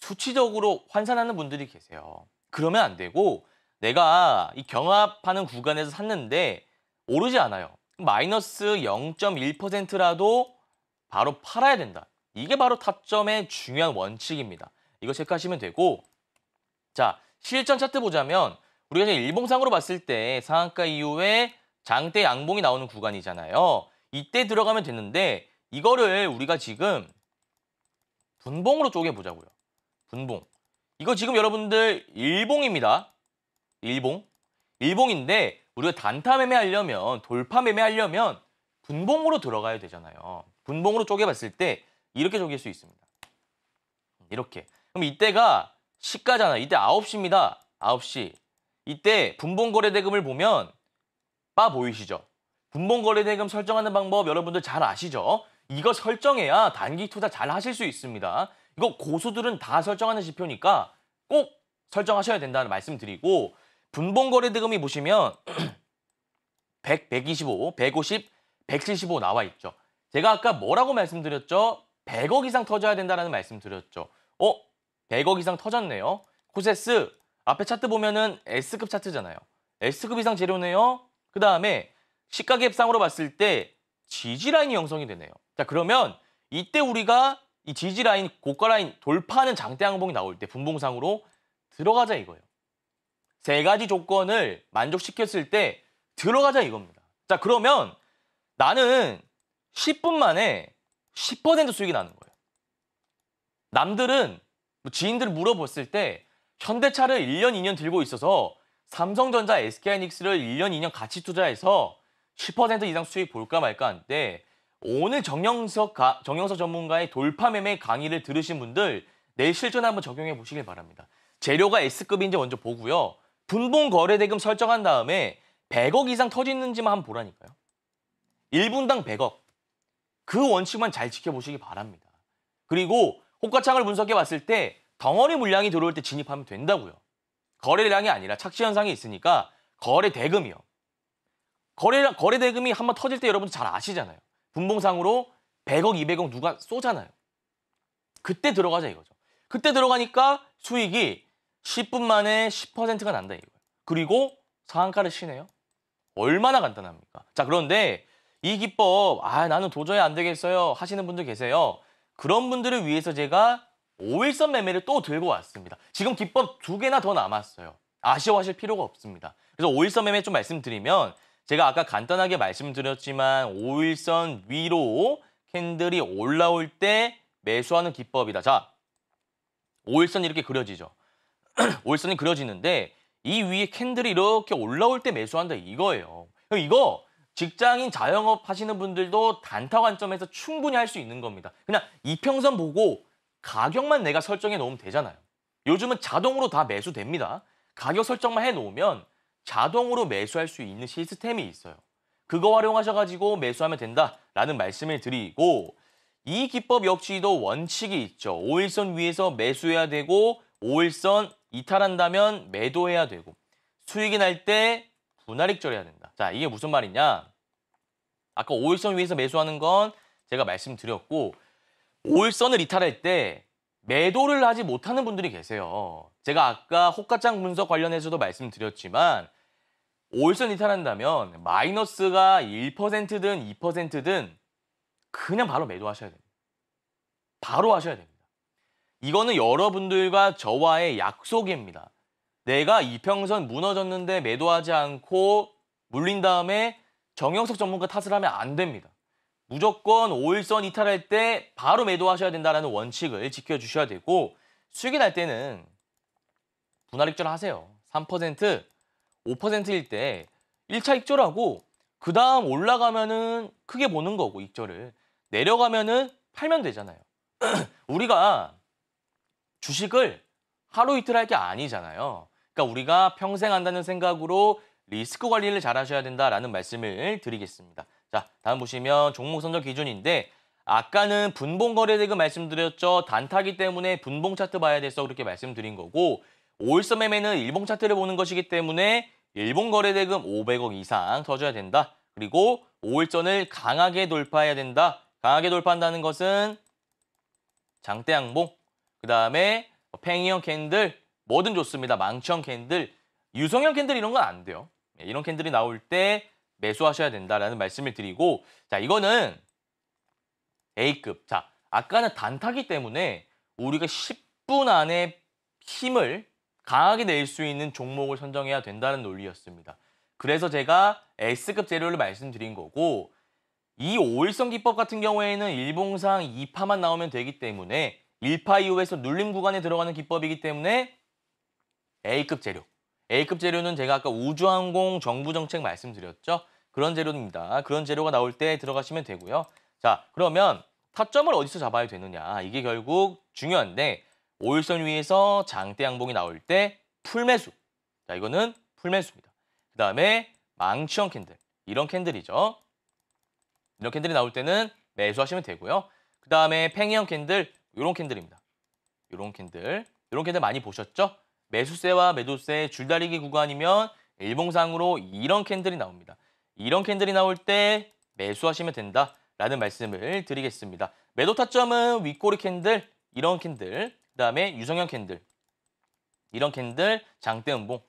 수치적으로 환산하는 분들이 계세요. 그러면 안 되고 내가 이 경합하는 구간에서 샀는데 오르지 않아요. 마이너스 0.1%라도 바로 팔아야 된다. 이게 바로 타점의 중요한 원칙입니다. 이거 체크하시면 되고 자 실전 차트 보자면 우리가 이제 일봉상으로 봤을 때 상한가 이후에 장대 양봉이 나오는 구간이잖아요. 이때 들어가면 되는데 이거를 우리가 지금 분봉으로 쪼개보자고요. 분봉. 이거 지금 여러분들 일봉입니다. 일봉. 일봉인데 우리가 단타 매매하려면 돌파 매매하려면 분봉으로 들어가야 되잖아요. 분봉으로 쪼개봤을 때 이렇게 쪼갤 수 있습니다. 이렇게. 그럼 이때가 시가잖아. 이때 9시입니다. 9시. 이때 분봉거래대금을 보면 빠 보이시죠? 분봉거래대금 설정하는 방법 여러분들 잘 아시죠? 이거 설정해야 단기 투자 잘 하실 수 있습니다. 이거 고수들은 다 설정하는 지표니까 꼭 설정하셔야 된다는 말씀드리고 분봉 거래 대금이 보시면 100, 125, 150, 175 나와 있죠. 제가 아까 뭐라고 말씀드렸죠? 100억 이상 터져야 된다는 말씀드렸죠. 어? 100억 이상 터졌네요. 코세스 앞에 차트 보면은 S급 차트잖아요. S급 이상 재료네요. 그 다음에 시가갭상으로 봤을 때 지지라인이 형성이 되네요. 자 그러면 이때 우리가 이 지지 라인, 고가 라인 돌파하는 장대 항봉이 나올 때 분봉상으로 들어가자 이거예요. 세 가지 조건을 만족시켰을 때 들어가자 이겁니다. 자, 그러면 나는 10분 만에 10% 수익이 나는 거예요. 남들은 뭐 지인들 물어봤을 때 현대차를 1년, 2년 들고 있어서 삼성전자, SK하이닉스를 1년, 2년 같이 투자해서 10% 이상 수익 볼까 말까 하는데 오늘 정영석, 가, 정영석 전문가의 돌파 매매 강의를 들으신 분들 내일 실전 한번 적용해 보시길 바랍니다. 재료가 S급인지 먼저 보고요. 분봉 거래대금 설정한 다음에 100억 이상 터지는지만 한번 보라니까요. 1분당 100억. 그 원칙만 잘 지켜보시기 바랍니다. 그리고 호가창을 분석해 봤을 때 덩어리 물량이 들어올 때 진입하면 된다고요. 거래량이 아니라 착시 현상이 있으니까 거래 대금이요. 거래 거래 대금이 한번 터질 때 여러분 들잘 아시잖아요. 분봉상으로 100억, 200억 누가 쏘잖아요. 그때 들어가자 이거죠. 그때 들어가니까 수익이 10분 만에 10%가 난다 이거예요. 그리고 상한가를 치네요. 얼마나 간단합니까? 자 그런데 이 기법 아 나는 도저히 안 되겠어요 하시는 분들 계세요. 그런 분들을 위해서 제가 5일선 매매를 또 들고 왔습니다. 지금 기법 두 개나 더 남았어요. 아쉬워하실 필요가 없습니다. 그래서 5일선 매매 좀 말씀드리면 제가 아까 간단하게 말씀드렸지만 5일선 위로 캔들이 올라올 때 매수하는 기법이다. 자, 5일선 이렇게 그려지죠. 5일선이 그려지는데 이 위에 캔들이 이렇게 올라올 때 매수한다 이거예요. 이거 직장인 자영업 하시는 분들도 단타 관점에서 충분히 할 수 있는 겁니다. 그냥 이평선 보고 가격만 내가 설정해 놓으면 되잖아요. 요즘은 자동으로 다 매수됩니다. 가격 설정만 해 놓으면 자동으로 매수할 수 있는 시스템이 있어요. 그거 활용하셔가지고 매수하면 된다라는 말씀을 드리고 이 기법 역시도 원칙이 있죠. 5일선 위에서 매수해야 되고 5일선 이탈한다면 매도해야 되고 수익이 날 때 분할익절해야 된다. 자 이게 무슨 말이냐. 아까 5일선 위에서 매수하는 건 제가 말씀드렸고 5일선을 이탈할 때 매도를 하지 못하는 분들이 계세요. 제가 아까 호가장 분석 관련해서도 말씀드렸지만 5일선 이탈한다면 마이너스가 1%든 2%든 그냥 바로 매도하셔야 됩니다. 바로 하셔야 됩니다. 이거는 여러분들과 저와의 약속입니다. 내가 이평선 무너졌는데 매도하지 않고 물린 다음에 정형석 전문가 탓을 하면 안 됩니다. 무조건 5일선 이탈할 때 바로 매도하셔야 된다는 원칙을 지켜주셔야 되고 수익이 날 때는 분할익절 하세요. 3%, 5%일 때 1차 익절하고 그 다음 올라가면은 크게 보는 거고 익절을 내려가면은 팔면 되잖아요. 우리가 주식을 하루 이틀 할 게 아니잖아요. 그러니까 우리가 평생 한다는 생각으로 리스크 관리를 잘 하셔야 된다라는 말씀을 드리겠습니다. 자, 다음 보시면 종목 선정 기준인데 아까는 분봉 거래대금 말씀드렸죠. 단타기 때문에 분봉 차트 봐야 돼서 그렇게 말씀드린 거고 5일선 매매는 일본 차트를 보는 것이기 때문에 일본 거래대금 500억 이상 터져야 된다. 그리고 5일선을 강하게 돌파해야 된다. 강하게 돌파한다는 것은 장대 양봉, 그 다음에 팽이형 캔들, 뭐든 좋습니다. 망청 캔들, 유성형 캔들 이런 건 안 돼요. 예, 이런 캔들이 나올 때 매수하셔야 된다라는 말씀을 드리고 자 이거는 A급 자 아까는 단타기 때문에 우리가 10분 안에 힘을 강하게 낼 수 있는 종목을 선정해야 된다는 논리였습니다. 그래서 제가 S급 재료를 말씀드린 거고 이 오일성 기법 같은 경우에는 일봉상 2파만 나오면 되기 때문에 1파 이후에서 눌림 구간에 들어가는 기법이기 때문에 A급 재료. A급 재료는 제가 아까 우주항공 정부 정책 말씀드렸죠. 그런 재료입니다. 그런 재료가 나올 때 들어가시면 되고요. 자, 그러면 타점을 어디서 잡아야 되느냐. 이게 결국 중요한데 오일선 위에서 장대 양봉이 나올 때 풀매수. 자, 이거는 풀매수입니다. 그 다음에 망치형 캔들. 이런 캔들이죠. 이런 캔들이 나올 때는 매수하시면 되고요. 그 다음에 팽이형 캔들, 이런 캔들입니다. 이런 캔들, 이런 캔들 많이 보셨죠? 매수세와 매도세 줄다리기 구간이면 일봉상으로 이런 캔들이 나옵니다. 이런 캔들이 나올 때 매수하시면 된다라는 말씀을 드리겠습니다. 매도 타점은 윗꼬리 캔들, 이런 캔들, 그다음에 유성형 캔들. 이런 캔들 장대 음봉.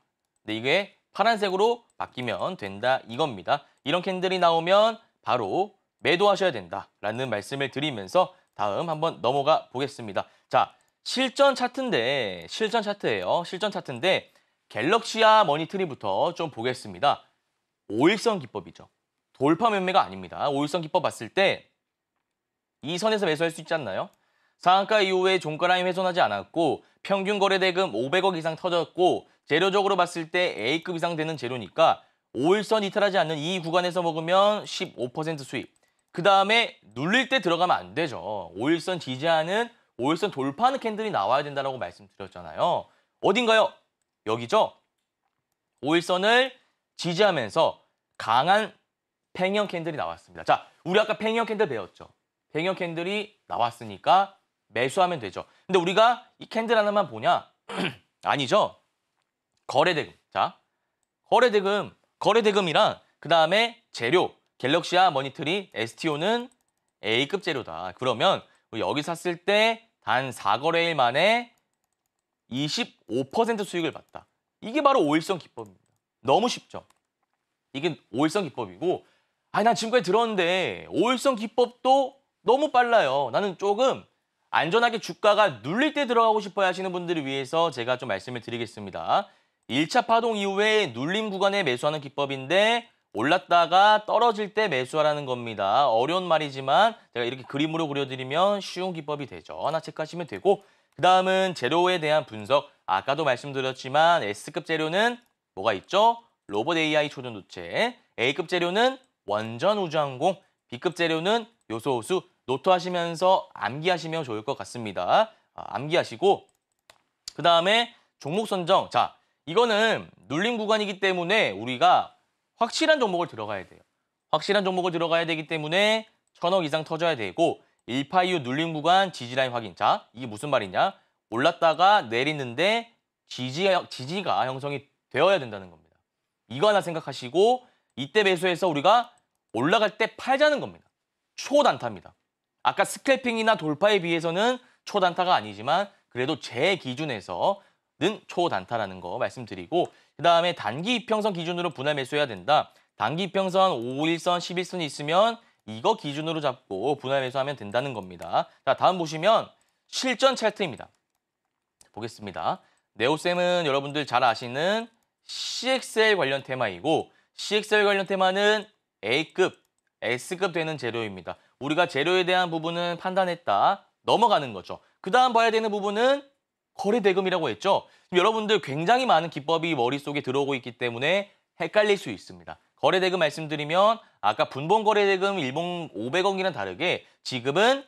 근데 이게 파란색으로 바뀌면 된다 이겁니다. 이런 캔들이 나오면 바로 매도하셔야 된다라는 말씀을 드리면서 다음 한번 넘어가 보겠습니다. 자, 실전 차트인데 실전 차트예요. 실전 차트인데 갤럭시아 머니트리부터 좀 보겠습니다. 오일선 기법이죠. 돌파 매매가 아닙니다. 오일선 기법 봤을 때 이 선에서 매수할 수 있지 않나요? 상한가 이후에 종가라인 훼손하지 않았고 평균 거래대금 500억 이상 터졌고 재료적으로 봤을 때 A급 이상 되는 재료니까 5일선 이탈하지 않는 이 구간에서 먹으면 15% 수익. 그 다음에 눌릴 때 들어가면 안 되죠. 5일선 지지하는 5일선 돌파하는 캔들이 나와야 된다고 라 말씀드렸잖아요. 어딘가요? 여기죠. 5일선을 지지하면서 강한 팽형 캔들이 나왔습니다. 자, 우리 아까 팽형 캔들 배웠죠. 팽형 캔들이 나왔으니까 매수하면 되죠. 근데 우리가 이 캔들 하나만 보냐? 아니죠. 거래대금. 자, 거래대금, 거래대금이랑 그 다음에 재료, 갤럭시아 모니터리 STO는 A급 재료다. 그러면 여기 샀을 때 단 4거래일 만에 25% 수익을 봤다. 이게 바로 오일성 기법입니다. 너무 쉽죠? 이게 오일성 기법이고 아니 난 지금까지 들었는데 오일성 기법도 너무 빨라요. 나는 조금 안전하게 주가가 눌릴 때 들어가고 싶어 하시는 분들을 위해서 제가 좀 말씀을 드리겠습니다. 1차 파동 이후에 눌림 구간에 매수하는 기법인데 올랐다가 떨어질 때 매수하라는 겁니다. 어려운 말이지만 제가 이렇게 그림으로 그려드리면 쉬운 기법이 되죠. 하나 체크하시면 되고 그 다음은 재료에 대한 분석 아까도 말씀드렸지만 S급 재료는 뭐가 있죠? 로봇 AI 초전 도체 A급 재료는 원전 우주항공 B급 재료는 요소호수 노트하시면서 암기하시면 좋을 것 같습니다. 아, 암기하시고 그 다음에 종목 선정. 자, 이거는 눌림 구간이기 때문에 우리가 확실한 종목을 들어가야 돼요. 확실한 종목을 들어가야 되기 때문에 천억 이상 터져야 되고 1파 이후 눌림 구간 지지라인 확인. 자, 이게 무슨 말이냐? 올랐다가 내리는데 지지, 지지가 형성이 되어야 된다는 겁니다. 이거 하나 생각하시고 이때 매수해서 우리가 올라갈 때 팔자는 겁니다. 초단타입니다. 아까 스캘핑이나 돌파에 비해서는 초단타가 아니지만 그래도 제 기준에서는 초단타라는 거 말씀드리고 그다음에 단기 이평선 기준으로 분할 매수해야 된다. 단기 이평선 5일선, 11선이 있으면 이거 기준으로 잡고 분할 매수하면 된다는 겁니다. 자, 다음 보시면 실전 차트입니다. 보겠습니다. 네오쌤은 여러분들 잘 아시는 CXL 관련 테마이고 CXL 관련 테마는 A급, S급 되는 재료입니다. 우리가 재료에 대한 부분은 판단했다. 넘어가는 거죠. 그 다음 봐야 되는 부분은 거래 대금이라고 했죠. 여러분들 굉장히 많은 기법이 머릿속에 들어오고 있기 때문에 헷갈릴 수 있습니다. 거래 대금 말씀드리면 아까 분봉 거래 대금 일봉 500억이랑 다르게 지금은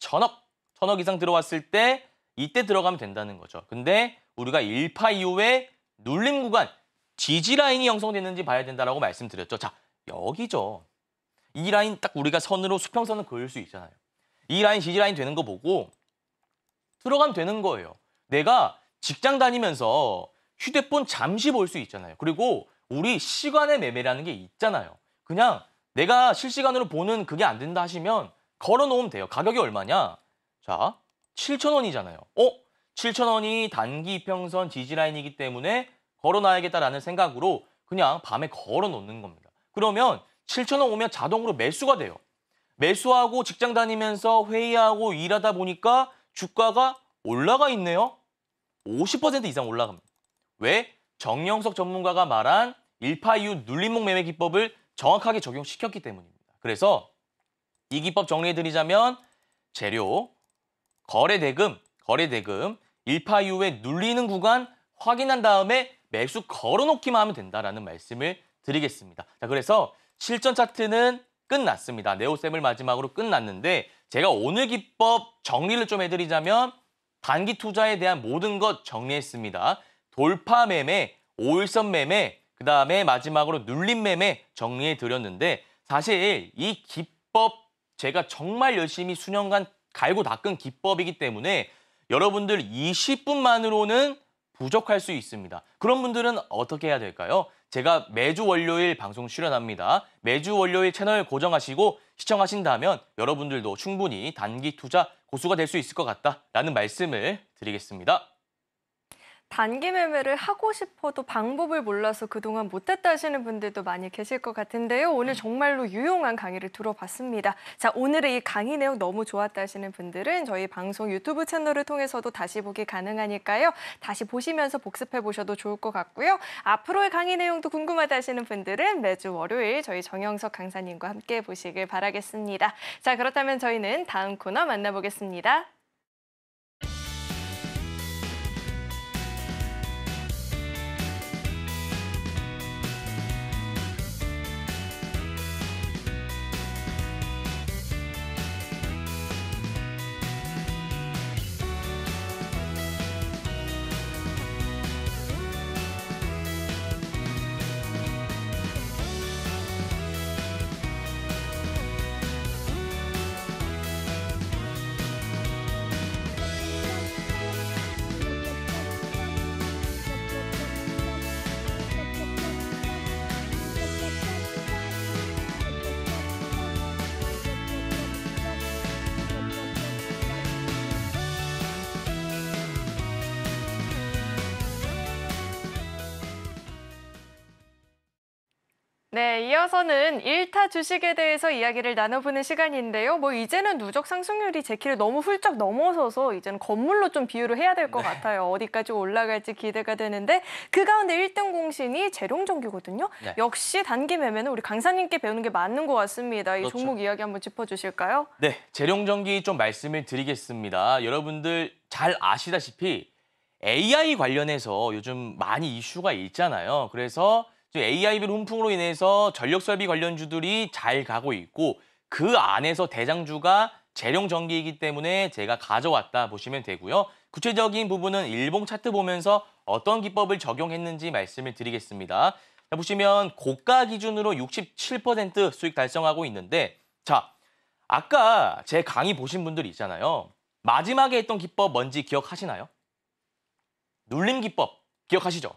천억, 천억 이상 들어왔을 때 이때 들어가면 된다는 거죠. 근데 우리가 1파 이후에 눌림 구간, 지지라인이 형성됐는지 봐야 된다라고 말씀드렸죠. 자, 여기죠. 이 라인 딱 우리가 선으로 수평선을 그을 수 있잖아요. 이 라인, 지지 라인 되는 거 보고 들어가면 되는 거예요. 내가 직장 다니면서 휴대폰 잠시 볼 수 있잖아요. 그리고 우리 시간의 매매라는 게 있잖아요. 그냥 내가 실시간으로 보는 그게 안 된다 하시면 걸어놓으면 돼요. 가격이 얼마냐? 자, 7,000원이잖아요. 어? 7,000원이 단기 평선 지지라인이기 때문에 걸어놔야겠다라는 생각으로 그냥 밤에 걸어놓는 겁니다. 그러면 7천원 오면 자동으로 매수가 돼요. 매수하고 직장 다니면서 회의하고 일하다 보니까 주가가 올라가 있네요. 50% 이상 올라갑니다. 왜? 정영석 전문가가 말한 1파이유 눌림목 매매 기법을 정확하게 적용시켰기 때문입니다. 그래서 이 기법 정리해드리자면 재료, 거래대금, 거래대금, 1파이유에 눌리는 구간 확인한 다음에 매수 걸어놓기만 하면 된다라는 말씀을 드리겠습니다. 자, 그래서 실전 차트는 끝났습니다. 네오셈을 마지막으로 끝났는데 제가 오늘 기법 정리를 좀 해드리자면 단기 투자에 대한 모든 것 정리했습니다. 돌파 매매, 오일선 매매, 그 다음에 마지막으로 눌림 매매 정리해드렸는데 사실 이 기법 제가 정말 열심히 수년간 갈고 닦은 기법이기 때문에 여러분들 20분만으로는 부족할 수 있습니다. 그런 분들은 어떻게 해야 될까요? 제가 매주 월요일 방송 출연합니다. 매주 월요일 채널 고정하시고 시청하신다면 여러분들도 충분히 단기 투자 고수가 될 수 있을 것 같다라는 말씀을 드리겠습니다. 단기 매매를 하고 싶어도 방법을 몰라서 그동안 못했다 하시는 분들도 많이 계실 것 같은데요. 오늘 네. 정말로 유용한 강의를 들어봤습니다. 자, 오늘의 이 강의 내용 너무 좋았다 하시는 분들은 저희 방송 유튜브 채널을 통해서도 다시 보기 가능하니까요. 다시 보시면서 복습해 보셔도 좋을 것 같고요. 앞으로의 강의 내용도 궁금하다 하시는 분들은 매주 월요일 저희 정영석 강사님과 함께 보시길 바라겠습니다. 자, 그렇다면 저희는 다음 코너 만나보겠습니다. 네, 이어서는 1타 주식에 대해서 이야기를 나눠보는 시간인데요. 뭐 이제는 누적 상승률이 제 키를 너무 훌쩍 넘어서서 이제는 건물로 좀 비유를 해야 될것 네. 같아요. 어디까지 올라갈지 기대가 되는데 그 가운데 1등 공신이 재룡전기거든요. 네. 역시 단기 매매는 우리 강사님께 배우는 게 맞는 것 같습니다. 이 그렇죠. 종목 이야기 한번 짚어주실까요? 네, 재룡전기 좀 말씀을 드리겠습니다. 여러분들 잘 아시다시피 AI 관련해서 요즘 많이 이슈가 있잖아요. 그래서 AIB 훈풍으로 인해서 전력 설비 관련주들이 잘 가고 있고 그 안에서 대장주가 재룡 전기이기 때문에 제가 가져왔다 보시면 되고요. 구체적인 부분은 일봉 차트 보면서 어떤 기법을 적용했는지 말씀을 드리겠습니다. 자, 보시면 고가 기준으로 67% 수익 달성하고 있는데 자 아까 제 강의 보신 분들 있잖아요. 마지막에 했던 기법 뭔지 기억하시나요? 눌림 기법 기억하시죠?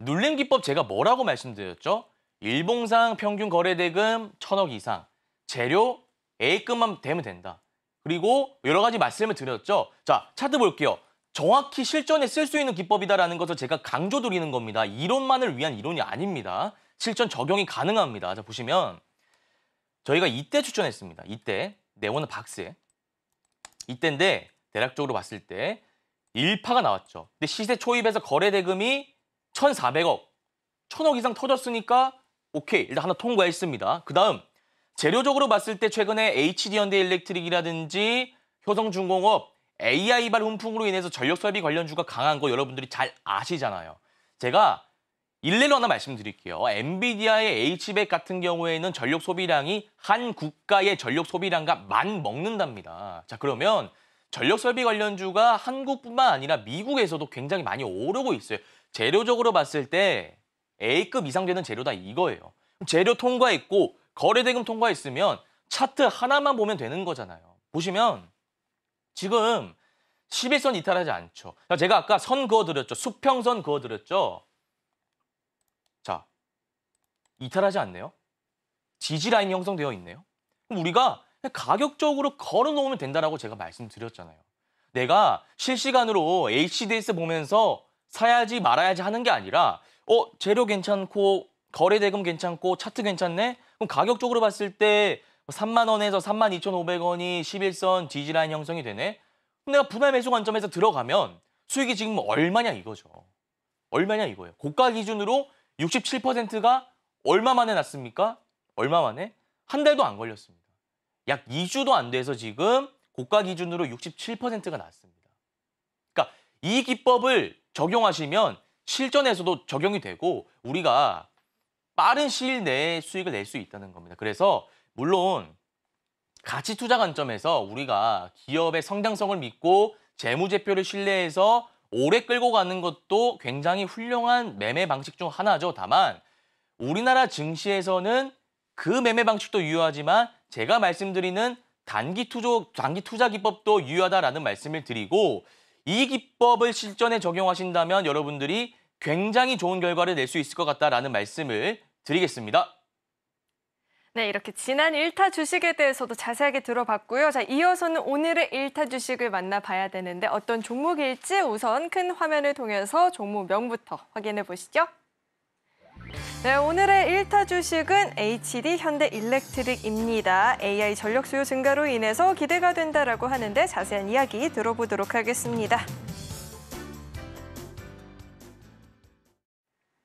눌림 기법 제가 뭐라고 말씀드렸죠? 일봉상 평균 거래대금 천억 이상, 재료 A급만 되면 된다. 그리고 여러 가지 말씀을 드렸죠. 자, 차트 볼게요. 정확히 실전에 쓸 수 있는 기법이다라는 것을 제가 강조드리는 겁니다. 이론만을 위한 이론이 아닙니다. 실전 적용이 가능합니다. 자, 보시면 저희가 이때 추천했습니다. 이때 네오는 박스에 이때인데 대략적으로 봤을 때 1파가 나왔죠. 근데 시세 초입에서 거래대금이 1,400억, 1,000억 이상 터졌으니까 오케이, 일단 하나 통과했습니다. 그 다음 재료적으로 봤을 때 최근에 HD 현대 일렉트릭이라든지 효성중공업, AI발 훈풍으로 인해서 전력설비 관련주가 강한 거 여러분들이 잘 아시잖아요. 제가 일례로 하나 말씀드릴게요. 엔비디아의 H100 같은 경우에는 전력 소비량이 한 국가의 전력 소비량과 만 먹는답니다. 자 그러면 전력 설비 관련주가 한국뿐만 아니라 미국에서도 굉장히 많이 오르고 있어요. 재료적으로 봤을 때 A급 이상 되는 재료다 이거예요. 재료 통과했고 거래대금 통과했으면 차트 하나만 보면 되는 거잖아요. 보시면 지금 11선 이탈하지 않죠. 그러니까 제가 아까 선 그어드렸죠. 수평선 그어드렸죠. 자, 이탈하지 않네요. 지지라인이 형성되어 있네요. 그럼 우리가 가격적으로 걸어놓으면 된다라고 제가 말씀드렸잖아요. 내가 실시간으로 HDS 보면서 사야지 말아야지 하는 게 아니라 어 재료 괜찮고 거래 대금 괜찮고 차트 괜찮네 그럼 가격적으로 봤을 때 3만 원에서 3만 2,500원이 11선 지지라인 형성이 되네 그럼 내가 분할 매수 관점에서 들어가면 수익이 지금 얼마냐 이거죠 얼마냐 이거예요 고가 기준으로 67%가 얼마 만에 났습니까 얼마 만에 한 달도 안 걸렸습니다 약 2주도 안 돼서 지금 고가 기준으로 67%가 났습니다 이 기법을 적용하시면 실전에서도 적용이 되고 우리가 빠른 시일 내에 수익을 낼 수 있다는 겁니다. 그래서 물론 가치 투자 관점에서 우리가 기업의 성장성을 믿고 재무제표를 신뢰해서 오래 끌고 가는 것도 굉장히 훌륭한 매매 방식 중 하나죠. 다만 우리나라 증시에서는 그 매매 방식도 유효하지만 제가 말씀드리는 단기 투자 단기 투자 기법도 유효하다라는 말씀을 드리고 이 기법을 실전에 적용하신다면 여러분들이 굉장히 좋은 결과를 낼 수 있을 것 같다라는 말씀을 드리겠습니다. 네, 이렇게 지난 1타 주식에 대해서도 자세하게 들어봤고요. 자, 이어서는 오늘의 1타 주식을 만나봐야 되는데 어떤 종목일지 우선 큰 화면을 통해서 종목명부터 확인해 보시죠. 네, 오늘의 1타 주식은 HD 현대 일렉트릭입니다. AI 전력 수요 증가로 인해서 기대가 된다라고 하는데 자세한 이야기 들어보도록 하겠습니다.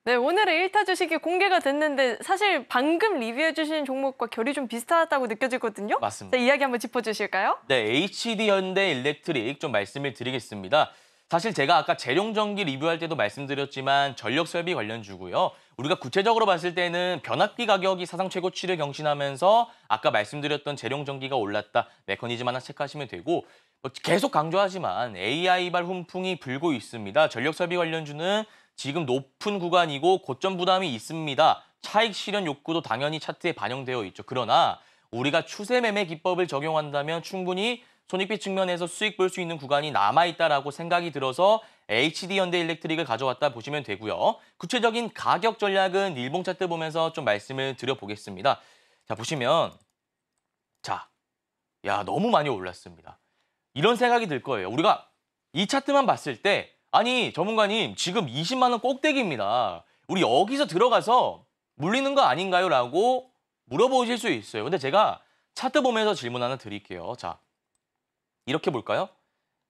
네, 오늘의 1타 주식이 공개가 됐는데 사실 방금 리뷰해 주신 종목과 결이 좀 비슷하다고 느껴지거든요. 맞습니다. 자, 이야기 한번 짚어 주실까요? 네, HD 현대 일렉트릭 좀 말씀을 드리겠습니다. 사실 제가 아까 재룡전기 리뷰할 때도 말씀드렸지만 전력 설비 관련 주고요. 우리가 구체적으로 봤을 때는 변압기 가격이 사상 최고치를 경신하면서 아까 말씀드렸던 재룡전기가 올랐다. 메커니즘 하나 체크하시면 되고 뭐 계속 강조하지만 AI발 훈풍이 불고 있습니다. 전력 설비 관련주는 지금 높은 구간이고 고점 부담이 있습니다. 차익 실현 욕구도 당연히 차트에 반영되어 있죠. 그러나 우리가 추세 매매 기법을 적용한다면 충분히 손익비 측면에서 수익 볼 수 있는 구간이 남아있다라고 생각이 들어서 HD 현대 일렉트릭을 가져왔다 보시면 되고요. 구체적인 가격 전략은 일봉 차트 보면서 좀 말씀을 드려보겠습니다. 자, 보시면 자, 야 너무 많이 올랐습니다. 이런 생각이 들 거예요. 우리가 이 차트만 봤을 때 아니 전문가님 지금 20만 원 꼭대기입니다. 우리 여기서 들어가서 물리는 거 아닌가요? 라고 물어보실 수 있어요. 근데 제가 차트 보면서 질문 하나 드릴게요. 자, 이렇게 볼까요?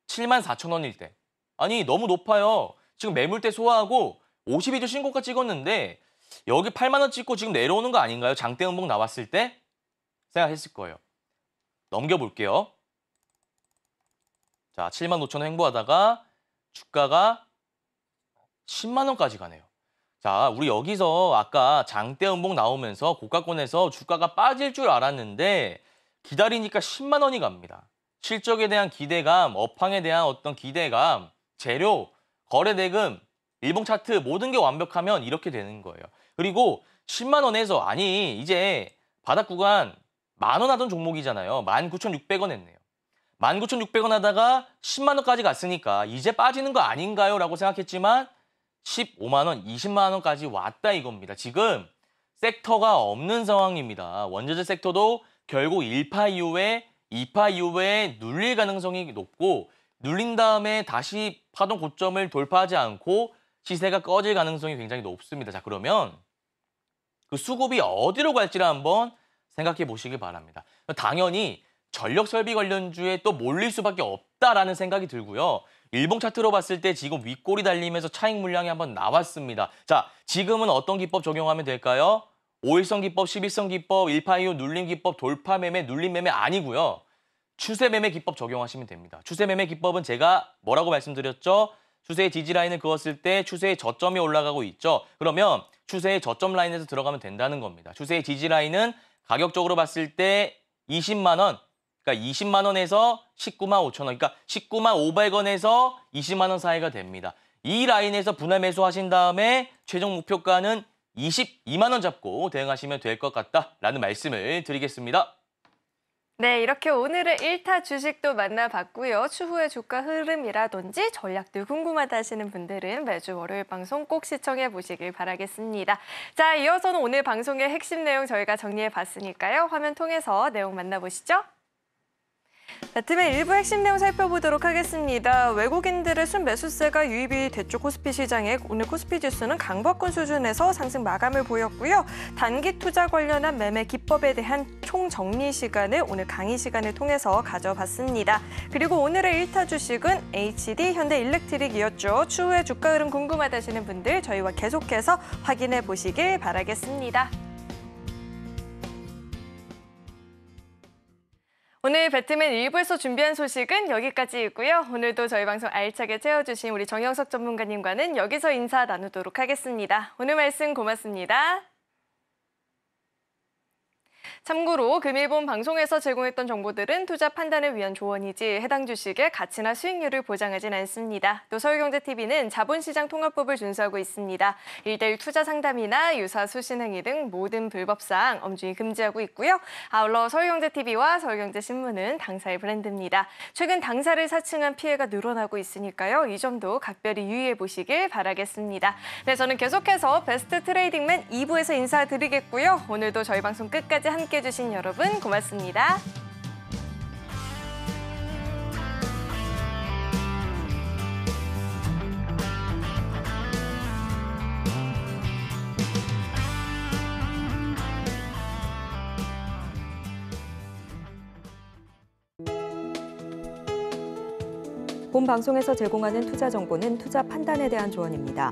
7만 4천 원일 때. 아니 너무 높아요. 지금 매물대 소화하고 52주 신고가 찍었는데 여기 8만 원 찍고 지금 내려오는 거 아닌가요? 장대 음봉 나왔을 때 생각했을 거예요. 넘겨볼게요. 자, 7만 5천 원 행보하다가 주가가 10만 원까지 가네요. 자, 우리 여기서 아까 장대 음봉 나오면서 고가권에서 주가가 빠질 줄 알았는데 기다리니까 10만 원이 갑니다. 실적에 대한 기대감, 업황에 대한 어떤 기대감, 재료, 거래대금, 일봉 차트 모든 게 완벽하면 이렇게 되는 거예요. 그리고 10만 원에서 아니 이제 바닥 구간 만 원 하던 종목이잖아요. 19,600원 했네요. 19,600원 하다가 10만 원까지 갔으니까 이제 빠지는 거 아닌가요? 라고 생각했지만 15만 원, 20만 원까지 왔다 이겁니다. 지금 섹터가 없는 상황입니다. 원자재 섹터도 결국 1파 이후에 2파 이후에 눌릴 가능성이 높고 눌린 다음에 다시 파동 고점을 돌파하지 않고 시세가 꺼질 가능성이 굉장히 높습니다. 자 그러면 그 수급이 어디로 갈지를 한번 생각해 보시길 바랍니다. 당연히 전력 설비 관련주에 또 몰릴 수밖에 없다라는 생각이 들고요. 일봉 차트로 봤을 때 지금 윗골이 달리면서 차익 물량이 한번 나왔습니다. 자, 지금은 어떤 기법 적용하면 될까요? 5일선 기법, 1일선 기법, 1파이오 눌림 기법, 돌파 매매, 눌림 매매 아니고요. 추세 매매 기법 적용하시면 됩니다. 추세 매매 기법은 제가 뭐라고 말씀드렸죠? 추세의 지지 라인을 그었을 때 추세의 저점이 올라가고 있죠. 그러면 추세의 저점 라인에서 들어가면 된다는 겁니다. 추세의 지지 라인은 가격적으로 봤을 때 20만 원, 그러니까 20만 원에서 19만 5천 원, 그러니까 19만 500원에서 20만 원 사이가 됩니다. 이 라인에서 분할 매수하신 다음에 최종 목표가는 22만 원 잡고 대응하시면 될 것 같다라는 말씀을 드리겠습니다. 네, 이렇게 오늘의 1타 주식도 만나봤고요. 추후의 주가 흐름이라든지 전략들 궁금하다 하시는 분들은 매주 월요일 방송 꼭 시청해 보시길 바라겠습니다. 자, 이어서는 오늘 방송의 핵심 내용 저희가 정리해 봤으니까요. 화면 통해서 내용 만나보시죠. 배트맨 일부 핵심 내용 살펴보도록 하겠습니다. 외국인들의 순매수세가 유입이 됐죠. 코스피 시장에 오늘 코스피 지수는 강박권 수준에서 상승 마감을 보였고요. 단기 투자 관련한 매매 기법에 대한 총정리 시간을 오늘 강의 시간을 통해서 가져봤습니다. 그리고 오늘의 1타 주식은 HD 현대 일렉트릭이었죠. 추후의 주가 흐름 궁금하다시는 분들 저희와 계속해서 확인해 보시길 바라겠습니다. 오늘 배트맨 1부에서 준비한 소식은 여기까지이고요. 오늘도 저희 방송 알차게 채워주신 우리 정영석 전문가님과는 여기서 인사 나누도록 하겠습니다. 오늘 말씀 고맙습니다. 참고로 금일본 방송에서 제공했던 정보들은 투자 판단을 위한 조언이지 해당 주식의 가치나 수익률을 보장하진 않습니다. 또 서울경제TV는 자본시장 통합법을 준수하고 있습니다. 일대일 투자 상담이나 유사 수신 행위 등 모든 불법사항 엄중히 금지하고 있고요. 아울러 서울경제TV와 서울경제신문은 당사의 브랜드입니다. 최근 당사를 사칭한 피해가 늘어나고 있으니까요. 이 점도 각별히 유의해 보시길 바라겠습니다. 네, 저는 계속해서 베스트 트레이딩맨 2부에서 인사드리겠고요. 오늘도 저희 방송 끝까지 함께 함께해주신 여러분 고맙습니다. 방송에서 제공하는 투자 정보는 투자 판단에 대한 조언입니다.